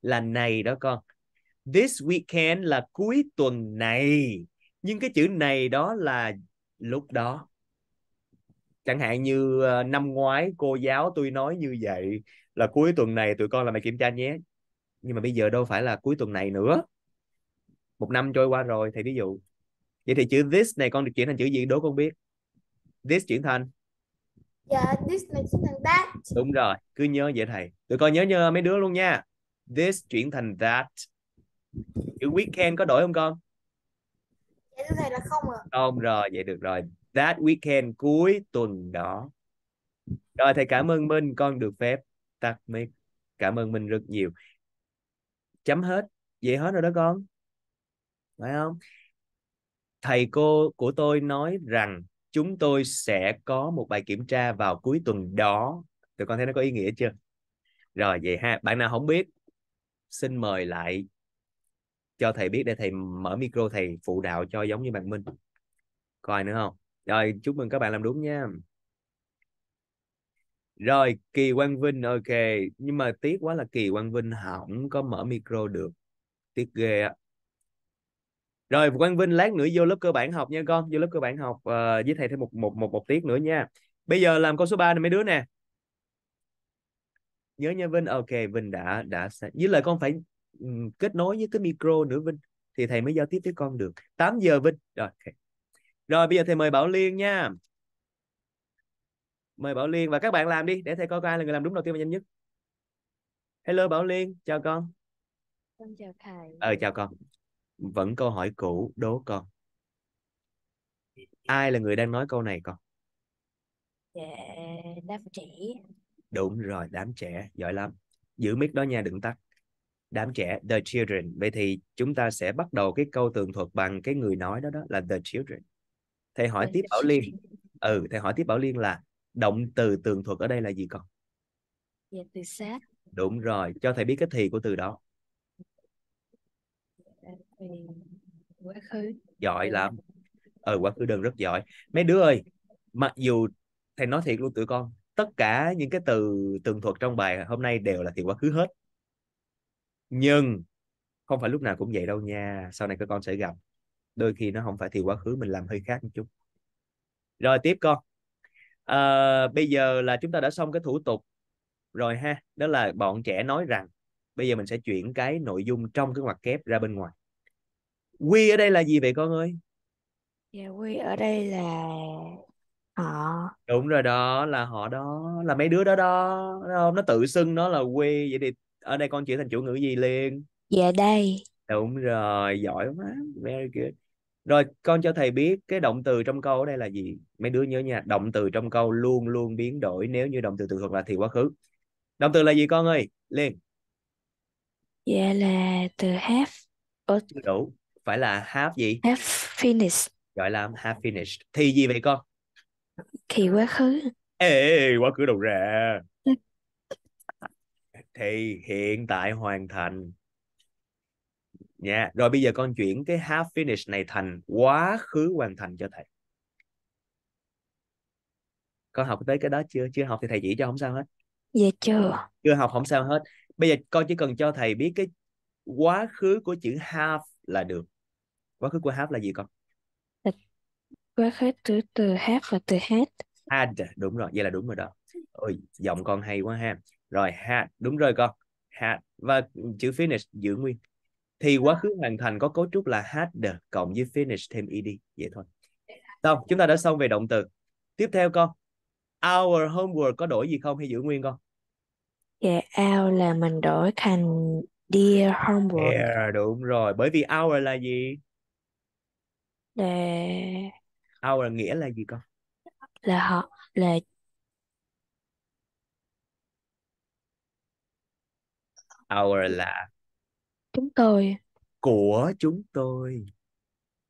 là này đó con this weekend là cuối tuần này nhưng cái chữ này đó là lúc đó chẳng hạn như ờ, năm ngoái cô giáo tôi nói như vậy là cuối tuần này tụi con làm bài kiểm tra nhé nhưng mà bây giờ đâu phải là cuối tuần này nữa một năm trôi qua rồi thì ví dụ vậy thì chữ this này con được chuyển thành chữ gì đố con biết this chuyển thành dạ yeah, this này chuyển thành that đúng rồi cứ nhớ vậy thầy tụi con nhớ nhớ mấy đứa luôn nha this chuyển thành that chữ weekend có đổi không con dạ thưa thầy là không ạ à. không rồi vậy được rồi that weekend cuối tuần đó rồi thầy cảm ơn Minh con được phép tắt mic cảm ơn Minh rất nhiều chấm hết vậy hết rồi đó con phải không thầy cô của tôi nói rằng chúng tôi sẽ có một bài kiểm tra vào cuối tuần đó tụi con thấy nó có ý nghĩa chưa rồi vậy ha bạn nào không biết xin mời lại cho thầy biết để thầy mở micro thầy phụ đạo cho giống như bạn Minh coi nữa không rồi chúc mừng các bạn làm đúng nha rồi Kỳ Quang Vinh ok nhưng mà tiếc quá là Kỳ Quang Vinh không có mở micro được tiếc ghê á rồi Quang Vinh lát nữa vô lớp cơ bản học nha con vô lớp cơ bản học uh, với thầy thêm một một một một tiết nữa nha bây giờ làm câu số 3 này mấy đứa nè nhớ nha Vinh ok Vinh đã đã với lời con phải kết nối với cái micro nữa Vinh thì thầy mới giao tiếp với con được 8 giờ Vinh rồi okay. rồi bây giờ thầy mời Bảo Liên nha mời Bảo Liên và các bạn làm đi để thầy coi ai là người làm đúng đầu tiên và nhanh nhất hello Bảo Liên chào con con chào thầy ờ chào con vẫn câu hỏi cũ đố con ai là người đang nói câu này con dạ đám trẻ đúng rồi đám trẻ giỏi lắm giữ mic đó nha đừng tắt đám trẻ the children vậy thì chúng ta sẽ bắt đầu cái câu tường thuật bằng cái người nói đó đó là the children thầy hỏi tiếp bảo liên ừ thầy hỏi tiếp bảo liên là động từ tường thuật ở đây là gì con dạ từ sát đúng rồi cho thầy biết cái thì của từ đó dạ, quá khứ giỏi lắm ừ quá khứ đơn rất giỏi mấy đứa ơi mặc dù thầy nói thiệt luôn tụi con tất cả những cái từ tường thuật trong bài hôm nay đều là thì quá khứ hết nhưng không phải lúc nào cũng vậy đâu nha sau này các con sẽ gặp đôi khi nó không phải thì quá khứ mình làm hơi khác một chút rồi tiếp con à, bây giờ là chúng ta đã xong cái thủ tục rồi ha đó là bọn trẻ nói rằng bây giờ mình sẽ chuyển cái nội dung trong cái ngoặc kép ra bên ngoài quy ở đây là gì vậy con ơi dạ quy ở đây là họ đúng rồi đó là họ đó là mấy đứa đó đó không nó tự xưng nó là quy vậy thì ở đây con chuyển thành chủ ngữ gì liền dạ đây đúng rồi giỏi quá very good rồi con cho thầy biết cái động từ trong câu ở đây là gì mấy đứa nhớ nha động từ trong câu luôn luôn biến đổi nếu như động từ thường thuộc là thì quá khứ động từ là gì con ơi liền dạ là từ have Ủa? chưa đủ phải là have gì have finished gọi là have finished thì gì vậy con thì quá khứ ê quá khứ đầu ra thì hiện tại hoàn thành nha yeah. rồi bây giờ con chuyển cái half finish này thành quá khứ hoàn thành cho thầy con học tới cái đó chưa chưa học thì thầy chỉ cho không sao hết dạ chưa chưa học không sao hết bây giờ con chỉ cần cho thầy biết cái quá khứ của chữ half là được quá khứ của half là gì con quá khứ từ từ half và từ hết add đúng rồi vậy là đúng rồi đó ôi giọng con hay quá ha rồi had đúng rồi con had và chữ finish giữ nguyên thì quá khứ hoàn thành có cấu trúc là had the cộng với finish thêm ed vậy thôi xong chúng ta đã xong về động từ tiếp theo con our homework có đổi gì không hay giữ nguyên con Yeah dạ, our là mình đổi thành dear homework yeah, dạ, đúng rồi bởi vì our là gì là our nghĩa là gì con là họ là our là chúng tôi của chúng tôi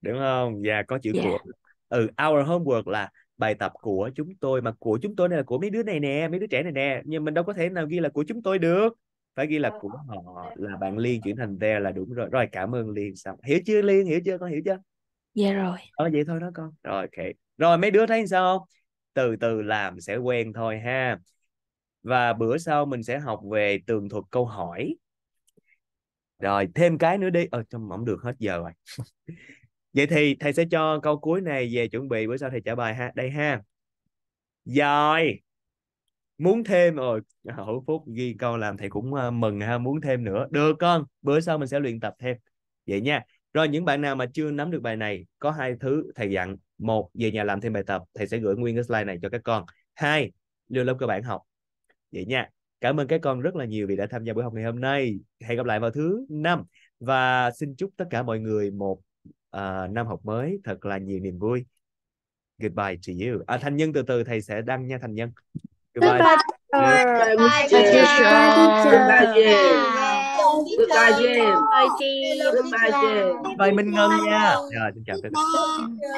đúng không và dạ, có chữ yeah. Dạ. của ừ our homework là bài tập của chúng tôi mà của chúng tôi này là của mấy đứa này nè mấy đứa trẻ này nè nhưng mình đâu có thể nào ghi là của chúng tôi được phải ghi là ờ. của họ là bạn Liên chuyển thành there là đúng rồi rồi cảm ơn Liên xong hiểu chưa Liên hiểu chưa con hiểu chưa dạ yeah, rồi ờ vậy thôi đó con rồi ok rồi mấy đứa thấy sao không từ từ làm sẽ quen thôi ha và bữa sau mình sẽ học về tường thuật câu hỏi rồi thêm cái nữa đi ờ trong mỏng được hết giờ rồi [laughs] vậy thì thầy sẽ cho câu cuối này về chuẩn bị bữa sau thầy trả bài ha đây ha rồi muốn thêm rồi hữu phúc ghi câu làm thầy cũng ờ, mừng ha muốn thêm nữa được con bữa sau mình sẽ luyện tập thêm vậy nha rồi những bạn nào mà chưa nắm được bài này có hai thứ thầy dặn một về nhà làm thêm bài tập thầy sẽ gửi nguyên cái slide này cho các con hai lưu lớp cơ bản học vậy nha cảm ơn các con rất là nhiều vì đã tham gia buổi học ngày hôm nay hẹn gặp lại vào thứ năm và xin chúc tất cả mọi người một uh, năm học mới thật là nhiều niềm vui goodbye to you à, thành nhân từ từ thầy sẽ đăng nha thành nhân goodbye, goodbye. Goodbye, goodbye, goodbye, goodbye, goodbye, goodbye, Minh Ngân nha. Rồi, xin chào các bạn.